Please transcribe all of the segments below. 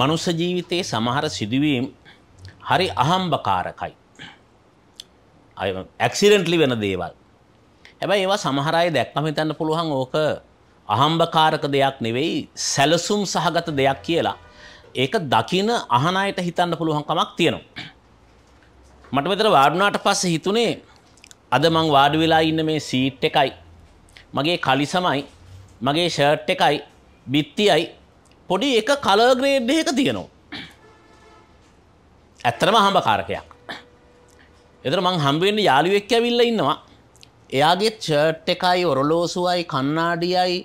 මනුස්ස ජීවිතයේ සමහර සිදුවීම් හරි අහම්බකාරකයි. ඇක්සිරෙන්ට්ලි වෙන දේවල්. හැබැයි ඒවා සමහර අය දැක්කම හිතන්න පුළුවන් ඕක අහම්බකාරක දෙයක් නෙවෙයි සැලසුම් සහගත දෙයක් කියලා. ඒක දකින අහන අයට හිතන්න පුළුවන් කමක් තියෙනවා. මට මෙතන වාඩුණාට පස්සේ හිතුනේ අද මං වාඩි වෙලා ඉන්න මේ සීට් එකයි මගේ කලිසමයි මගේ ෂර්ට් එකයි බිත්තියයි පොඩි එක කලර් ග්‍රේඩ් එක තියෙනවා. ඇත්තටම හම්බ කාරකයක්. එතන මං හම්බ වෙන්නේ යාළුවෙක් ඇවිල්ලා ඉන්නවා. එයාගේ ෂර්ට් එකයි ඔරලෝසුවයි කණ්ණාඩියයි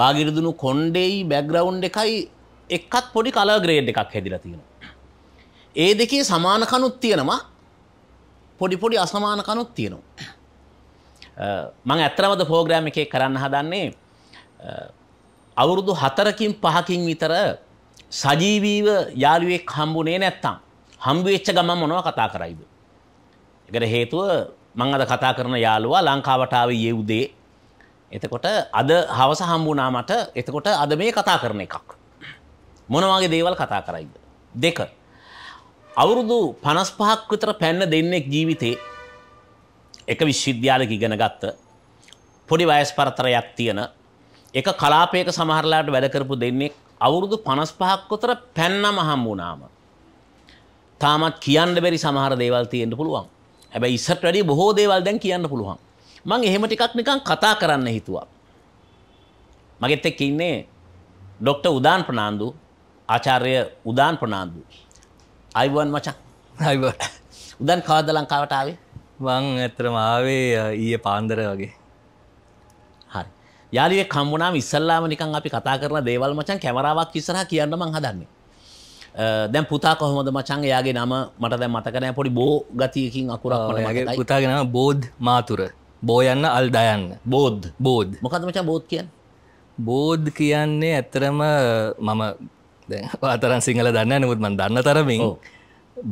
බාගිරදුණු කොණ්ඩෙයි බෑග්ග්‍රවුන්ඩ් එකයි එකත් පොඩි කලර් ග්‍රේඩ් එකක් හැදිලා තියෙනවා. ඒ දෙකේ සමාන කණුත් තියෙනවා. පොඩි පොඩි අසමාන කණුත් තියෙනවා. මං ඇත්තරමද පෝග්‍රෑම් එකේ කරන්න හදන්නේ අවුරුදු හතරකින් පහකින් විතර සජීවීව යාළුවෙක් හම්බුනේ නැත්තම් හම්බුවෙච්ච ගම මොනව කතා කරයිද. එකට හේතුව මං අද කතා කරන යාළුවා ලංකාවටාව යෙව්දේ එතකොට අද හවස හම්බුනා මට එතකොට අද මේ කතා කරන එකක්. මොනවාගේ දේවල් කතා කරයිද. දෙක. අවුරුදු පනස් පහක් විතර පැන්න දෙන්නෙක් ජීවිතේ එක විශ්විද්‍යාලක ඉගෙන ගත්ත පොඩි වයස් පරතරයක් තියෙන එක කලාපයක සමහරලාට වැඩකරපු දෙන්නෙක් අවුරුදු පනස්පහක් කොතර පැන්නම හම්බුනාම. තාමත් කියන්න බැරි සමහර දේවල් තියෙන්ට පුළුවන් හැබ ඉස්සට වැඩි බොහෝ දේවල් දැන් කියන්න පුළුවන් මං එහෙම ටිකක් නිකන් කතා කරන්න හිතුවා. මගෙත් එක්ක ඉන්නේ ඩොක්ට උදාන් ප්‍රනාන්දු ආචාර්ය උදාන් ප්‍රනාන්දු. අයිවන් මචක් රයිව උදන් කවද ලංකාවටාවේ වං ඇතරම ආවේ ඊය පාන්දර වගේ යාළුවේ කම්බුණාම ඉස්සල්ලාම නිකන් අපි කතා කරන දේවල් මචන් කැමරාවක් ඉස්සරහ කියන්න මං හදන්නේ. දැන් පුතා කොහොමද මචං එයාගේ නම මට දැන් මතක නෑ පොඩි බෝ ගතියකින් අකුරක් මට මගේ පුතාගේ නම බෝධ් මාතුර. බෝ යන්න අල් දයන්න. බෝධ් බෝධ්. මොකද්ද මචං බෝධ් කියන්නේ? බෝධ් කියන්නේ ඇත්තරම මම දැන් අතරන් සිංහල දන්නේ නමුත් මම දන්න තරමින්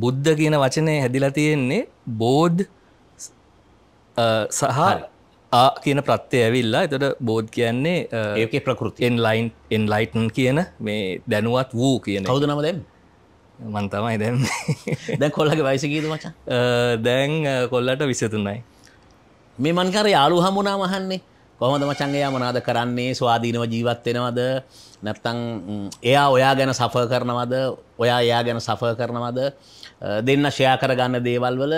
බුද්ධ කියන වචනේ හැදිලා තියෙන්නේ බෝධ් සහ ආ කියන ප්‍රත්්‍යය ඇවිල්ලා එතට බෝධ් කියන්නේ ඒක ප්‍රකෘති එන්ලයින් එන්ලයිටන් කියන මේ දැනුවත් වූ කියන කවදනම දැම් මන්තමයි දැන් දැ කොල්ලගේ වයිසකීද මචා දැන් කොල්ලට විසතුන්නයි මේ මන්කර යාලු හමුණා මහන්නේ කොහොමද මචන්ගේයා මනාද කරන්නේ ස්වාධීනව ජීවත්වෙනවද නැත්තං එයා ඔයා ගැන සප කරනවද ඔයා එයා ගැන සප කරනවද දෙන්න ෂයා කරගන්න දේවල් වල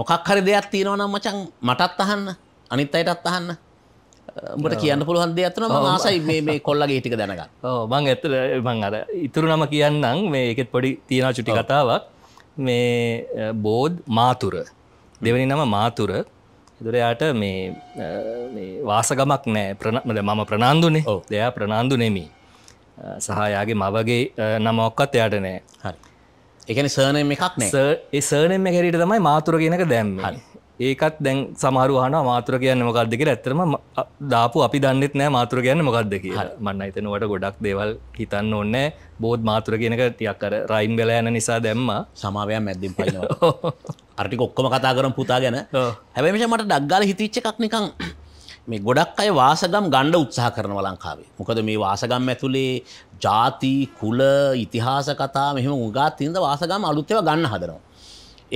මොකක් හරි දෙයක් තියෙනවනම් මචන් මටත් අහන්න අනිත් අයටත් අහන්න උඹට කියන්න පුළුවන් දෙයක් අතන මම ආසයි මේ මේ කොල්ලගේ ටික දැනගන්න. ඔව් මං ඇත්තට මං අර ඉතුරු නම කියන්නම් මේ ඒකෙත් පොඩි තියන චුටි කතාවක් මේ බෝධ් මාතුර දෙවෙනි නම මාතුර එතකොට එයාට මේ මේ වාසගමක් නැහැ මම ප්‍රනාන්දුනේ. ඔව්. එයා ප්‍රනාන්දු නෙමි. සහ එයාගේ මවගේ නම ඔක්කත් එයාට නැහැ. හරි. ඒ කියන්නේ සර්නේම් එකක් නැහැ. සර් ඒ සර්නේම් එක හැටියට තමයි මාතුර කියන එක දැම්මේ. හරි. ඒකත් දැන් සමහරුහන මාතුර කියන්න මොකක්ද කියලා ඇත්තරම දාපු අපි දන්නෙත් නෑ මාතුර කියන්න මොකක්ද කියලා මන්න හිතනුවට ගොඩක් දේවල් හිතන්න ඕන්නෑ බෝධ් මාතුර කියනක තියක්කර රයිම් වෙලා යන නිසා දැම්ම සමාවයක් මැද්දිම් පල අරටි ඔක්කොම කතා කරම් පුතා ගැන හැබැමි මට ඩක්ගාල හිතිච්ච එකක් නිකං මේ ගොඩක් අය වාසගම් ගණ්ඩ උත්සාහ කරනව ලංකාවේ මොකද මේ වාසගම් ඇතුළේ ජාති කුල ඉතිහාස කතා මෙහම උගාත් තින්ද වාසගම් අලුත්තව ගන්න හදනවා.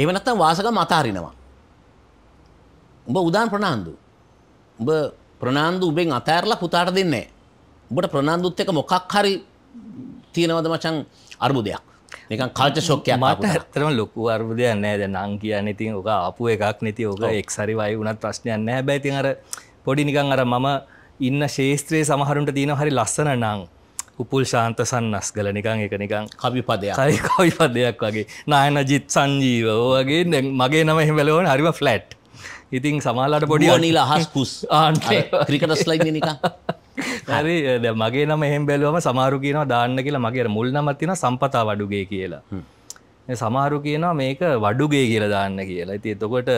ඒවනත්තම් වාසගම් අතාරිනවා උඹ උදාන් ප්‍රනාන්දු. උඹ ප්‍රනාන්දු උබෙන් අතෑරලා පුතාට දෙන්නේ උඹට ප්‍රනාන්දුත් එක මොකක් හරි තියෙනවද මචන් අර්බුදයක්. නිකන් කල්ච ශෝකයක් මට ඇත්තටම ලොකු අර්බුදයක් නෑ දැන් අං කියන්නේ ඉතින් ඔක ආපු එකක් නෙති ඔක එක්සරි වයි වුණත් ප්‍රශ්නයක් නෑ හැබැයි ඉතින් අර පොඩි නිකන් අර මම ඉන්න ශේස්ත්‍රයේ සමහරුන්ට තියෙන හරි ලස්සන නං උපුල් ශාන්ත සන්නස් ගල නිකං එක නිකං කවිපදයක් කවිපදයක් වගේ නායන ජිත් සංජීව වගේ මගේ නම එහෙමලවන හරිම ෆ්ලට් ඉතින් සමාලාට පොඩි අනිල හස්කුස් ක්‍රිකට ස්ලයි නික හරි මගේ නම එහෙම් බැලුවම සමාරු කියනවා දාන්න කියලා මගේ මුල් නමත්තින සම්පතා වඩුගේ කියලා සමාරු කියනවා මේක වඩුගේ කියලා දාන්න කියලා ඇති එතකොට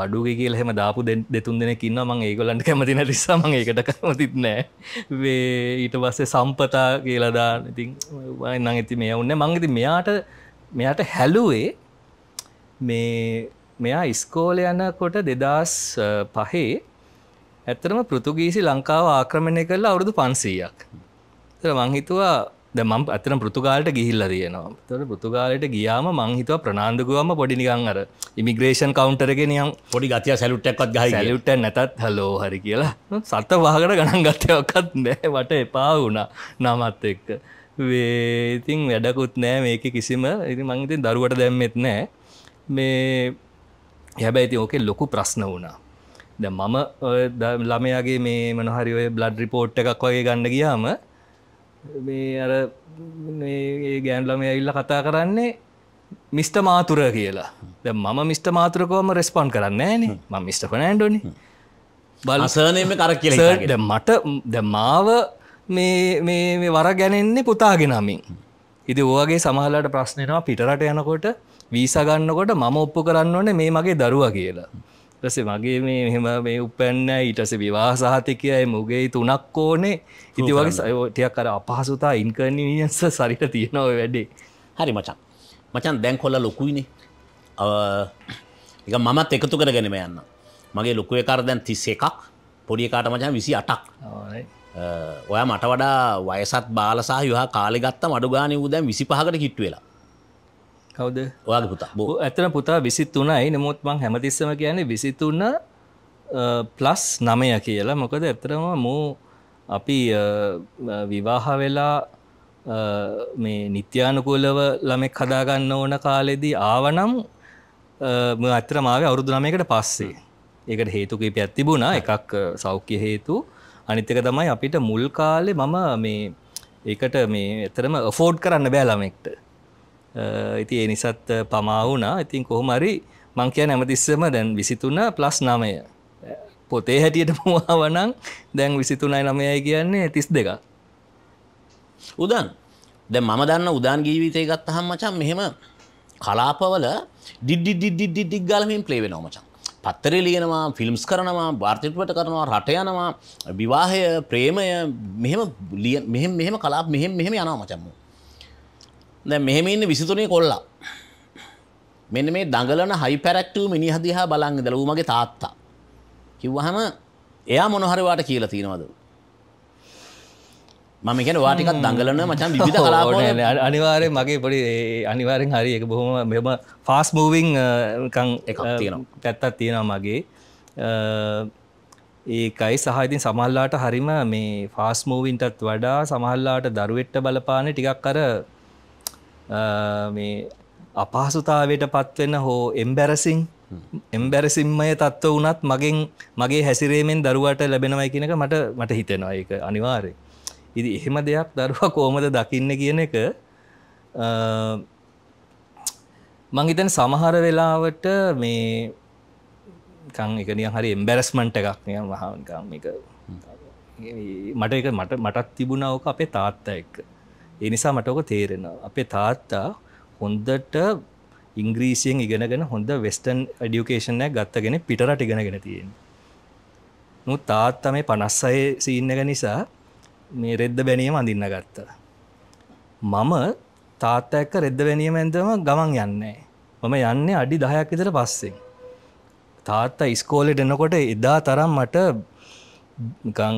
වඩුගේ කියල හෙම දාපු දෙතුන් දෙනෙ කින්න මං ඒගොලන්ට කැමතින රිසාම ඒකට කමතිත් නෑ වේ ඊට පස්සේ සම්පතා කියලදා ඉතින් නං ඇති මේ ඔන්න මංගති මෙයාට මෙයාට හැලුවේ මේ මෙයා ඉස්කෝල යනකොට දෙදස් පහේ ඇත්තරම පෘතුගීසි ලංකාව ආක්‍රමණය කරලා අවුරුදු පන්සීයක් තර මංහිතුවා ද ම අතන පෘතුගාලට ගිහිල්ල දයනවා තොර පෘතුගාලට ගියාම මංහිතව ප්‍රනාාන්දකුවම පොඩිනිගං අර ඉමිග්‍රේෂන් කවන්ටරගෙනියම් පොඩි ගතිය සැලුට්ටක්ත් ගහ ලුට නැතත් හලෝ හරි කියලා සත්ත වහකට ගණන් ගත්තයක්කත් නෑ වට එපා වුණා නමත් එක්ක වේතින් වැඩකුත් නෑ මේක කිසිම ඉති මංහිතින් දරුවට දැම්මෙත් නෑ මේ හැබැයි ති ඕකේ ලොකු ප්‍රශ්න වුණා ද මම ළමයාගේ මේ මනහරි ඔය බ්ලඩ් රිපෝට් එකක් වගේ ගන්න ගියාම මේ අර ගෑන් ළමය ඉල්ල කතා කරන්නේ මිස්ට මාතුර කියලා ද මම මිස්ට මාතුරකෝම රෙස්පොන්් කරන්න ෑන ම මිට කනෑන්ඩොනි බලසනම කර කියලට මට ද මාව මේ වර ගැනෙන්නේ පුතාගෙනමින් ඉදි ඕගේ සමහලට ප්‍රශ්නයනවා පිටරට යනකොට වීසගන්නකොට මම ඔප්පු කරන්න ඕනේ මේ මගේ දරුවා කියලා. ටස මගේ මේ මෙම මේ උපැන්න ඊටස විවාසාහතිකයයි මුගේ තුනක් ඕනේ ඉති වගේ සයෝටයක් කර අපහසුතා ඉන්කනිියස සරිට තියෙනව වැඩේ හරි මචන් මචන් දැන් කොල්ල ලොකුයිනේ එක මමත් එකතු කර ගැනීම යන්න මගේ ලොකුව එකර දැන් තිස්ස එකක් පොඩි කාට මචන් විසි අටක් ඔය මට වඩා වයසත් බාලසාහ යහ කාලෙගත්ත මඩු ගානය වූ දැන් විසි පහකට කිට්වෙලා කවද ඔයාගේ පුතා බෝ ඇතන පුතා විසිත්තුනයි නමුත් මං හැමතිස්සම කියන්නේ විසිතුන්න ප්ලස් නමය කියලා මොකද ඇතරම මූ අපි විවාහ වෙලා මේ නිත්‍යානුකූලව ළමෙක් හදාගන්න ඕන කාලෙදී ආවනම් අතරමාව අවුරුදු නමයකට පස්සේ ඒකට හේතුකී පැත්තිබුණා එකක් සෞඛ්‍ය හේතු අනිත්තක තමයි අපිට මුල් කාලෙ මම මේ ඒකට මේ එතරම ෆෝඩ් කරන්න බෑලමෙක්ට ඉති ඒ නිසත් පමාවුනා ඉතින් කොහොමරි මංකය නැමතිස්සම දැන් විසිතුන්න ප්ලස් නමය පොතේ හැටියට මවාවනං දැන් විසිතුනයි නමයයි කියන්නේ තිස් දෙක උදන් දැ මම දන්න උදාන් ගීවිතය ගත්ත හම් මචන් මෙහෙම කලාපවල ඩිඩ්ඩිඩිඩික් ගලමින් පලේවෙන මචන් පත්තරේ ලියනවා ෆිල්ම්ස් කරනවා භාර්තිත්වට කරනවා රට යනවා විවාහය ප්‍රේමය මෙහෙම ලිය මෙහෙම මෙහෙම කලාප මෙහෙම මෙහෙම යනවා මචම්මු දැ මෙහෙම ඉන්න විසිතුනේ කොල්ලා මෙන්න මේ දඟලන හයිපැරක්ටව මිනිහදිහා බලංග දලවූමගේ තාත්තා කිව්වහම එයා මොනහරිවාට කියලා තියෙනවද මම කියන වාටිකත් දඟලන මචන් විධ කලාට අනිවාරය මගේ පොඩි අනිවාරෙන් හරි එක බොහොම මෙම ෆාස් මූවිං එකක් තියෙන පැත්තත් තියෙනවා මගේ ඒකයි සහහිතින් සමල්ලාට හරිම මේ ෆාස් මූවින්ටත් වඩා සමහල්ලාට දරුවෙට්ට බලපාන ටිකක් කර මේ අපහසුතාවයට පත්වෙන හෝ එම්බැරසිං එම්බැරසිම්මය තත්ව වනත් මගෙන් මගේ හැසිරීමෙන් දරුවට ලැබෙනවයි කියනක මට මට හිතෙනවා එක අනිවාරය ඉදි එහෙම දෙයක් දරුවා කෝමද දකින්න කියන එක මංහිතන් සමහර වෙලාවට මේ එකනිය හරි එම්බැරස්මන්ට එකක් නය මහාන්කාම් එක මට එක මට මටත් තිබුණාවක අපේ තාත්තා එක්ක ඒ නිසා මට ඕක තේරෙනවා. අපේ තාත්තා හොඳට ඉංග්‍රීසියෙන් ඉගෙනගෙන හොඳ වෙස්ටන් ඩියුකේෂන් එක ගත්තගෙන පිටරට ඉගෙනගෙන තියෙන. නු තාත්තා මේ පනස් අය සීන්නක නිසා මේ රෙද්ද බැනීම අඳින්න ගත්තා. මම තාත්තා එක්ක රෙද්ද බැනීම ඇඳම ගමන් යන්නේ. මම යන්නේ අඩි 10ක් විතර පස්සෙන්. තාත්තා ඉස්කෝලේ එනකොට එදා තරම් මට නිකන්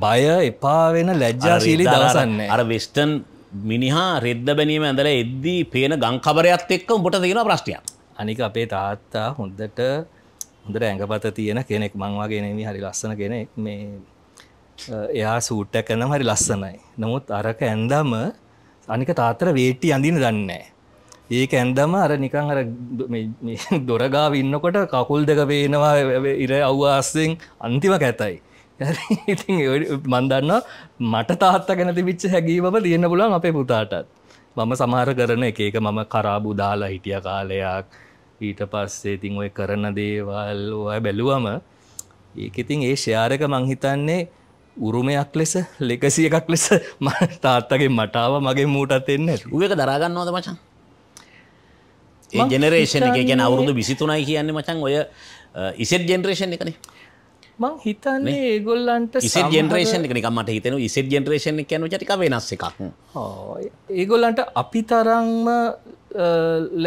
බය එපා වෙන ලැජ්ජාශීලි දවසන්න අර වෙස්ටන් මිනිහා රෙද්ද බැනීම ඇඳල එද්දී පේන ගංකවරයක්ත් එක්ක උඹට තියෙන ප්‍රශ්ටිය අනික අපේ තාත්තා හොඳට හොඳට ඇඟපත තියෙන කෙනෙක් මංවාගේ නෙම හරි ලස්සන කෙනෙක් මේ එයා සූට්ට කනම් හරි ලස්සනයි නමුත් අරක ඇන්දම අනික තාතර වේටි අඳින දන්නේ ඒක ඇන්දම අර නිකං අර දොරගාව ඉන්නකොට කකුල් දෙක පේනවා ඉර අව්වාස්සෙන් අන්තිම කැතයි ඉතින් මන්දන්නවා මට තාත්ත ගැනති විච්ච හැකිීම තියන්න පුලන් අපේ පුතාටත් මම සමහර කරන එක එක මම කරාබු දාලා හිටිය කාලයක් ඊට පස්සේ ඉතිං ඔය කරන දේවල් ඔය බැලුවම ඒකඉතින් ඒ ශයාරක මංහිතන්නේ උරුමයක් ලෙස ලෙකසි එකක් ලෙස ම තාත්තගේ මටාව මගේ මූටත් එන්න ඒක දරාගන්නවද මචන් ඒ ජෙනරේෂණ එක ගැන අවුරුදු විසිතුනයි කියන්නේ මචන් ඔය ඉසෙට් ජෙනරේෂණ එකනේ මං හිතන්නේ ඒගොල්ලන්ට ජෙනරේෂන් එක නිකමට හිතෙන ඉසෙට ජෙනරේෂන් කියන ටික වෙනස් එකක් ඒගොල්ලන්ට අපි තරංම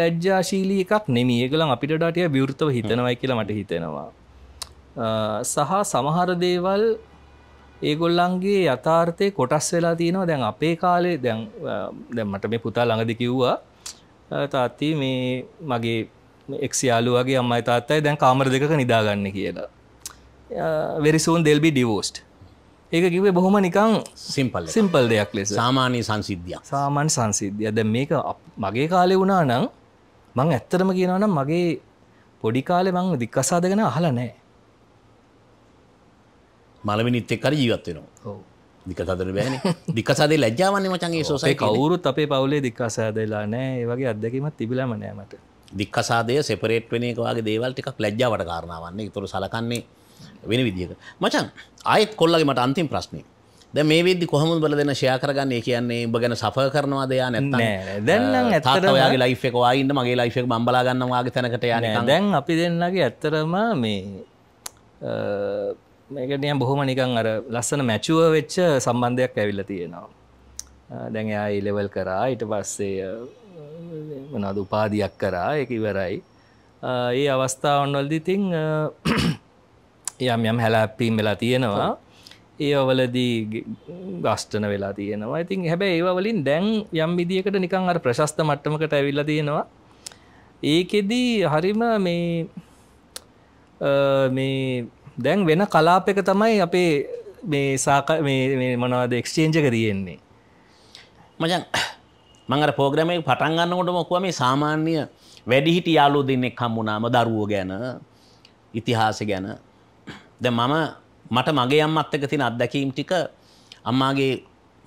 ලැජ්ජාශීලී එකක් නෙම ඒගලන් අපිට ඩාටිය විවෘතව හිතනවයි කියලා මට හිතෙනවා සහ සමහර දේවල් ඒගොල්ලන්ගේ යථාර්ථය කොටස් වෙලා තියෙනවා දැන් අපේ කාලේ දැන් දැම්මට මේ පුතා ළඟදි කිව්වා තාත්ති මේ මගේ එක්සියාලු වගේ අම්මයි තාත්තයි දැන් කාමර දෙක නිදාගන්න කියලා වෙරිසූන් දෙල්බි ඩිවෝස්ට ඒක කිවේ බොහොම නිකං සිම්පල් සිම්පල් දෙයක් ලෙස සාමාන්‍ය සංසිද්ධිය සාමාන්‍ය සංසිද්ධිය ඇද මේක මගේ කාලෙ වුණා නං මං ඇත්තරම කියනවනම් මගේ පොඩි කාලෙ මං දික්කසාදගෙන අහල නෑ මලමිනිත් එක්කර ජීවත්වෙනවා දිකසාදර බෑන දික්කසාදේ ලැජ්ජාවන්නේ මචන්ගේ සෝසයි කවුරුත් අපේ පවුලේ දික්කසාදලා නෑ ඒ වගේ අදැකීමත් තිබිලම නෑමට දික්කසාදය සෙපරේට් වෙනකවාගේ දේවල් ටිකක් ලැජ්ජාවට කාරණාවන්නේ තුර සලකන්නේ වෙන විදික මචන් අයත් කොල්ලගේ මට අන්තිම් ප්‍රශ්නය ද මේ විදදි කොහම බල දෙන ශයාකරගන්න කියන්නේ උඹ ගැන සප කරනවා දෙයා නැත්න දැන්න ඇතරයාගේ ලයිෆකවා ඉන්න මගේ ලයිෆෙක් බම්බලාගන්නවාගේ තැනකට යන දැන් අපි දෙන්නගේ ඇත්තරම මේ මේකටිය බොහොම නිකං අර ලස්සන මැචුව වෙච්ච සම්බන්ධයක් ඇවිල්ල තියෙනවා දැන් එයා ඉලෙවල් කරා ඉට පස්සේ මනද උපාධයක් කරා එක ඉවරයි ඒ අවස්ථාවන්වල්දි තිං යම් යම් හැලාපීම් වෙලා තියෙනවා ඒ අවලදී ගස්ටන වෙලා තියෙනවා ඉතින් හැබැ ඒවලින් දැන් යම් විදිකට නිකං අර ප්‍රශස්ත මට්ටමකට ඇවිල්ල තියෙනවා ඒකෙදී හරිම මේ මේ දැන් වෙන කලාපක තමයි අපේ මේ සාක මේ මනවාද එක්ස්චේන්ජක තියෙන්නේ මචන් මඟර පෝග්‍රමය පටන් ගන්නකොට මොකුව මේ සාමාන්‍ය වැඩිහිට යාලෝ දෙන්නෙක් හම්බුනාම දරුවෝ ගැන ඉතිහාස ගැන ද මම මට මගේ අම්මත් එක තින අත්දැකීම් ටික අම්මාගේ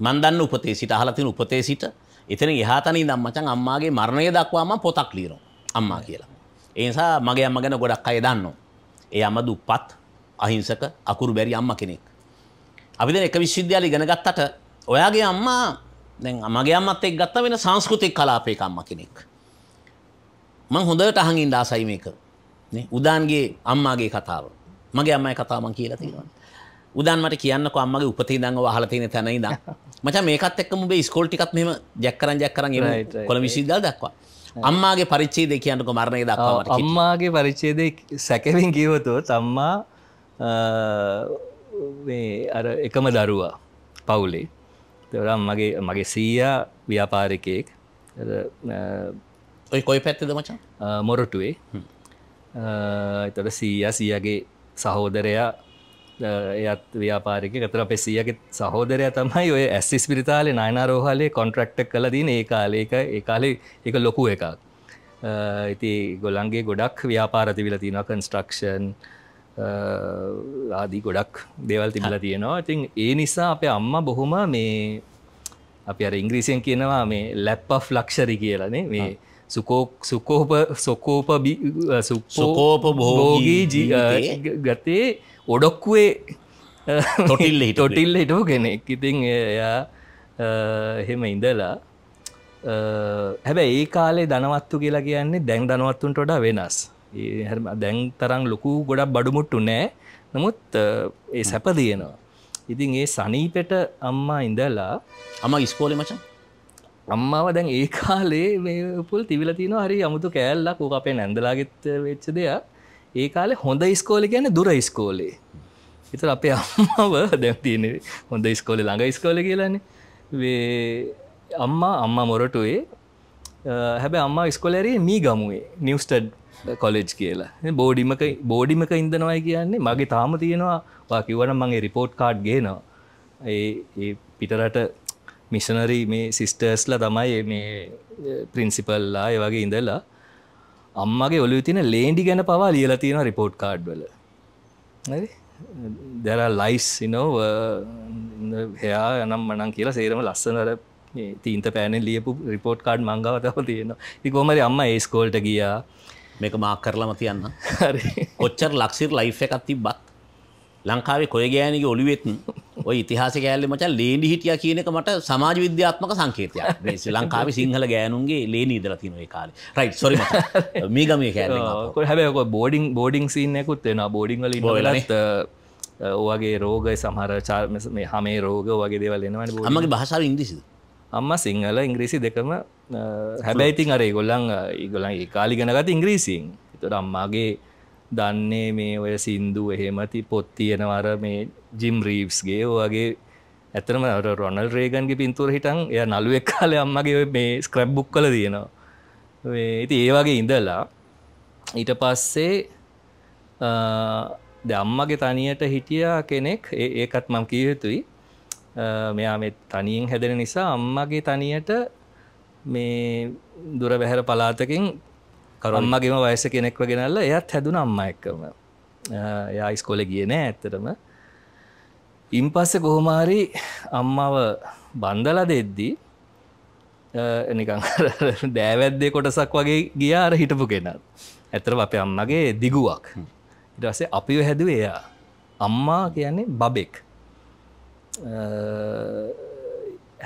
මන්දන්න උපතේ සිට අහලතින උපතේ සිට එතන එහතනී දම්මචන් අම්මාගේ මරණය දක්වාම පොතක් ලීරෝ අම්මා කියලා. ඒනිසා මගේ අම්ම ගැන ගොඩක් අය දන්නවා. ඒ අම දුප්පත් අහිංසක අකුරු බැරි අම්ම කෙනෙක්. අපි දැන් එක විශ්වවිද්‍යාලය ඉගෙන ගත්තට ඔයාගේ අම්මා දැන් මගේ අම්මත් එක්ක ගත්ත වෙන සංස්කෘතික කලාපයක අම්මා කෙනෙක්. මම හොඳට අහන් ඉඳ ආසයි මේක. නේ උදාන්ගේ අම්මාගේ කතාව. මගේ අම්මයි කතාමන් කියලා තියෙනවා. උදන් මට කියන්නකො අම්මගේ උපතේ ඉඳන් ඔය අහලා තියෙන තැන ඉඳන්. මචං මේකත් එක්කම ඔබේ ඉස්කෝල් ටිකත් මෙහෙම ජැක් කරන් ජැක් කරන් එමු කොළඹ විශ්වවිද්‍යාල දක්වා. අම්මාගේ පරිච්ඡේදය කියන්නකො මරණය දක්වා මට. අම්මාගේ පරිච්ඡේදය සැකෙමින් කියවතොත් අම්මා මේ අර එකම දරුවා පවුලේ. ඒතර මගේ මගේ සීයා ව්‍යාපාරිකයෙක්. ඔය කොයි පැත්තේද මචං? මොරටුවේ. එතකොට සීයා සීයාගේ සහෝදරයා එයත් ව්‍යාපාරික කතර අපේ සියගේ සහෝදරය තමයි ඔය ඇස්සිස් පිරිතාලේ නයනාරෝහලේ කොන්ට්‍රක්ට කලදින ඒ කාලේක ඒ කාලේ එක ලොකු එකක් ඉති ගොලන්ගේ ගොඩක් ව්‍යාපාරතිවිල තියෙනවා කන්ස්ට්‍රක්ෂන් ආදී ගොඩක් දේවල් තිබල තියෙනවා ඉතින් ඒ නිසා අපේ අම්ම බොහොම මේ අපි අර ඉංග්‍රීසියෙන් කියනවා මේ ලැප් අෆ් ලක්ෂරි කියලනේ මේ සුකෝප සොකෝප සුකෝපභෝගී ගතේ ඔඩොක්කුවේ තොටිල්ල ටොටිල්ල හිටෝ කෙනෙක් ඉතින් එයා එහෙම ඉඳලා හැබැ ඒ කාලේ දනවත්තු කියලා කියන්නේ දැන් දනවත්තුන්ට ොඩා වෙනස් දැන් තරම් ලොකු ගොඩක් බඩුමුට්ටු නෑ නමුත් ඒ සැප දයනවා ඉතින් ඒ සනීපෙට අම්මා ඉඳලා අම ඉස්කෝලි මචා අම්මාව දැන් ඒ කාලේ මේ පුල් තිවිලතින හරි අමුතු කෑල්ලක් ඌ අපේ නැඳලාගෙත් වෙච්ච දෙයක් ඒ කාලේ හොඳ ස්කෝලි ගැන දුර ස්කෝලේ එතර අපේ අම්මාව දැම් තියෙන හොඳ ස්කෝලි ළඟ ස්කෝල කියලන වේ අම්මා අම්මා මොරටුවේ හැබැ අම්මා ස්කොලරේ මී ගමුවේ නිවස්ටඩ් කොලෙජ් කියලා බෝඩිමක බෝඩිමක ඉදනවයි කියන්නේ මගේ තාම තියෙනවා වා කිවන මගේ රිපෝට් කාඩ් ගේනවා ඒ පිටරට මිෂනරි මේ සිිස්ටර්ස්ල තමයි මේ පින්සිපල්ලා ඒ වගේ ඉඳල්ලා අම්මගේ ඔලු තින ලේන්ඩි ගැන පවා ලියල තියෙන රිපෝට් කාඩ්වල දැර ලයිස් නෝ හයා යනම් මනන් කියලා සේරම ලස්සනර තීන්ත පෑනෙන් ලියපු රිපෝට් කාඩ් මංගවතාව තියෙනවා ඉකෝමරි අම්ම ඒස්කෝල්ට ගියා මේක මාක් කරලම තියන්න කොච්චර ලක්සිර ලයි් එකක් තිබත් ලංකාවේ කොය ගෑනගේ ඔලිවෙත් ඔය ඉතිහාස කෑල්ල මචන් ලේඩි හිටිය කියනක මට සමාජ විද්‍යාත්මක සංකේතයක් ේ ලංකාව සිංහල ගෑනුන්ගේ ලේනී දල තින කාල රයි සොරි මේ ගම කෑ හැබ බෝඩිං බෝඩිං සින්නකුත් වෙන බෝඩිංගල ලත් ඔගේ රෝගය සමහර චාර්ම මේ හමේ රෝග වගේ දෙවල්ලෙනවට අමගේ භාෂාව ඉදිසි අම්ම සිංහල ඉංග්‍රීසි දෙකම හැබැයිතින් අර ගොල්ලන් ඉගොලන් ඒ කාලිගෙනගත ඉංග්‍රීසින් තොට අම්මාගේ දන්නේ මේ ඔය සින්දු එහෙමති පොත් තියෙනවර මේ ජිම් රීප්ස්ගේ වගේ ඇතනම රොනල් රේගන්ගේ පින්තුර හිටන් එය නළුවෙක් කාලය අම්මගේ මේ ස්ක්‍රැබ්බුක් කල තියෙනවා ඉති ඒවාගේ ඉඳලා ඊට පස්සේ දම්මගේ තනියට හිටියා කෙනෙක් ඒකත් මං කිය යුතුයි මෙයා මේ තනියෙන් හැදෙන නිසා අම්මගේ තනියට මේ දුර බැහැර පලාතකින් අම්මගේම වයස කෙනෙක්ව ගෙනල්ල එයත් හැදුන අම්ම එක්කම යායිස් කොල ගිය නෑ ඇත්තටම ඉන් පස්ස කොහොමාරි අම්මාව බන්දල දෙද්දී නිකං දෑවැද්දේ කොටසක් වගේ ගියාර හිටපු කෙනත් ඇතර අප අම්මගේ දිගුවක් ඉටසේ අපිව හැදුව එයා අම්මා කියන්නේ බබෙක්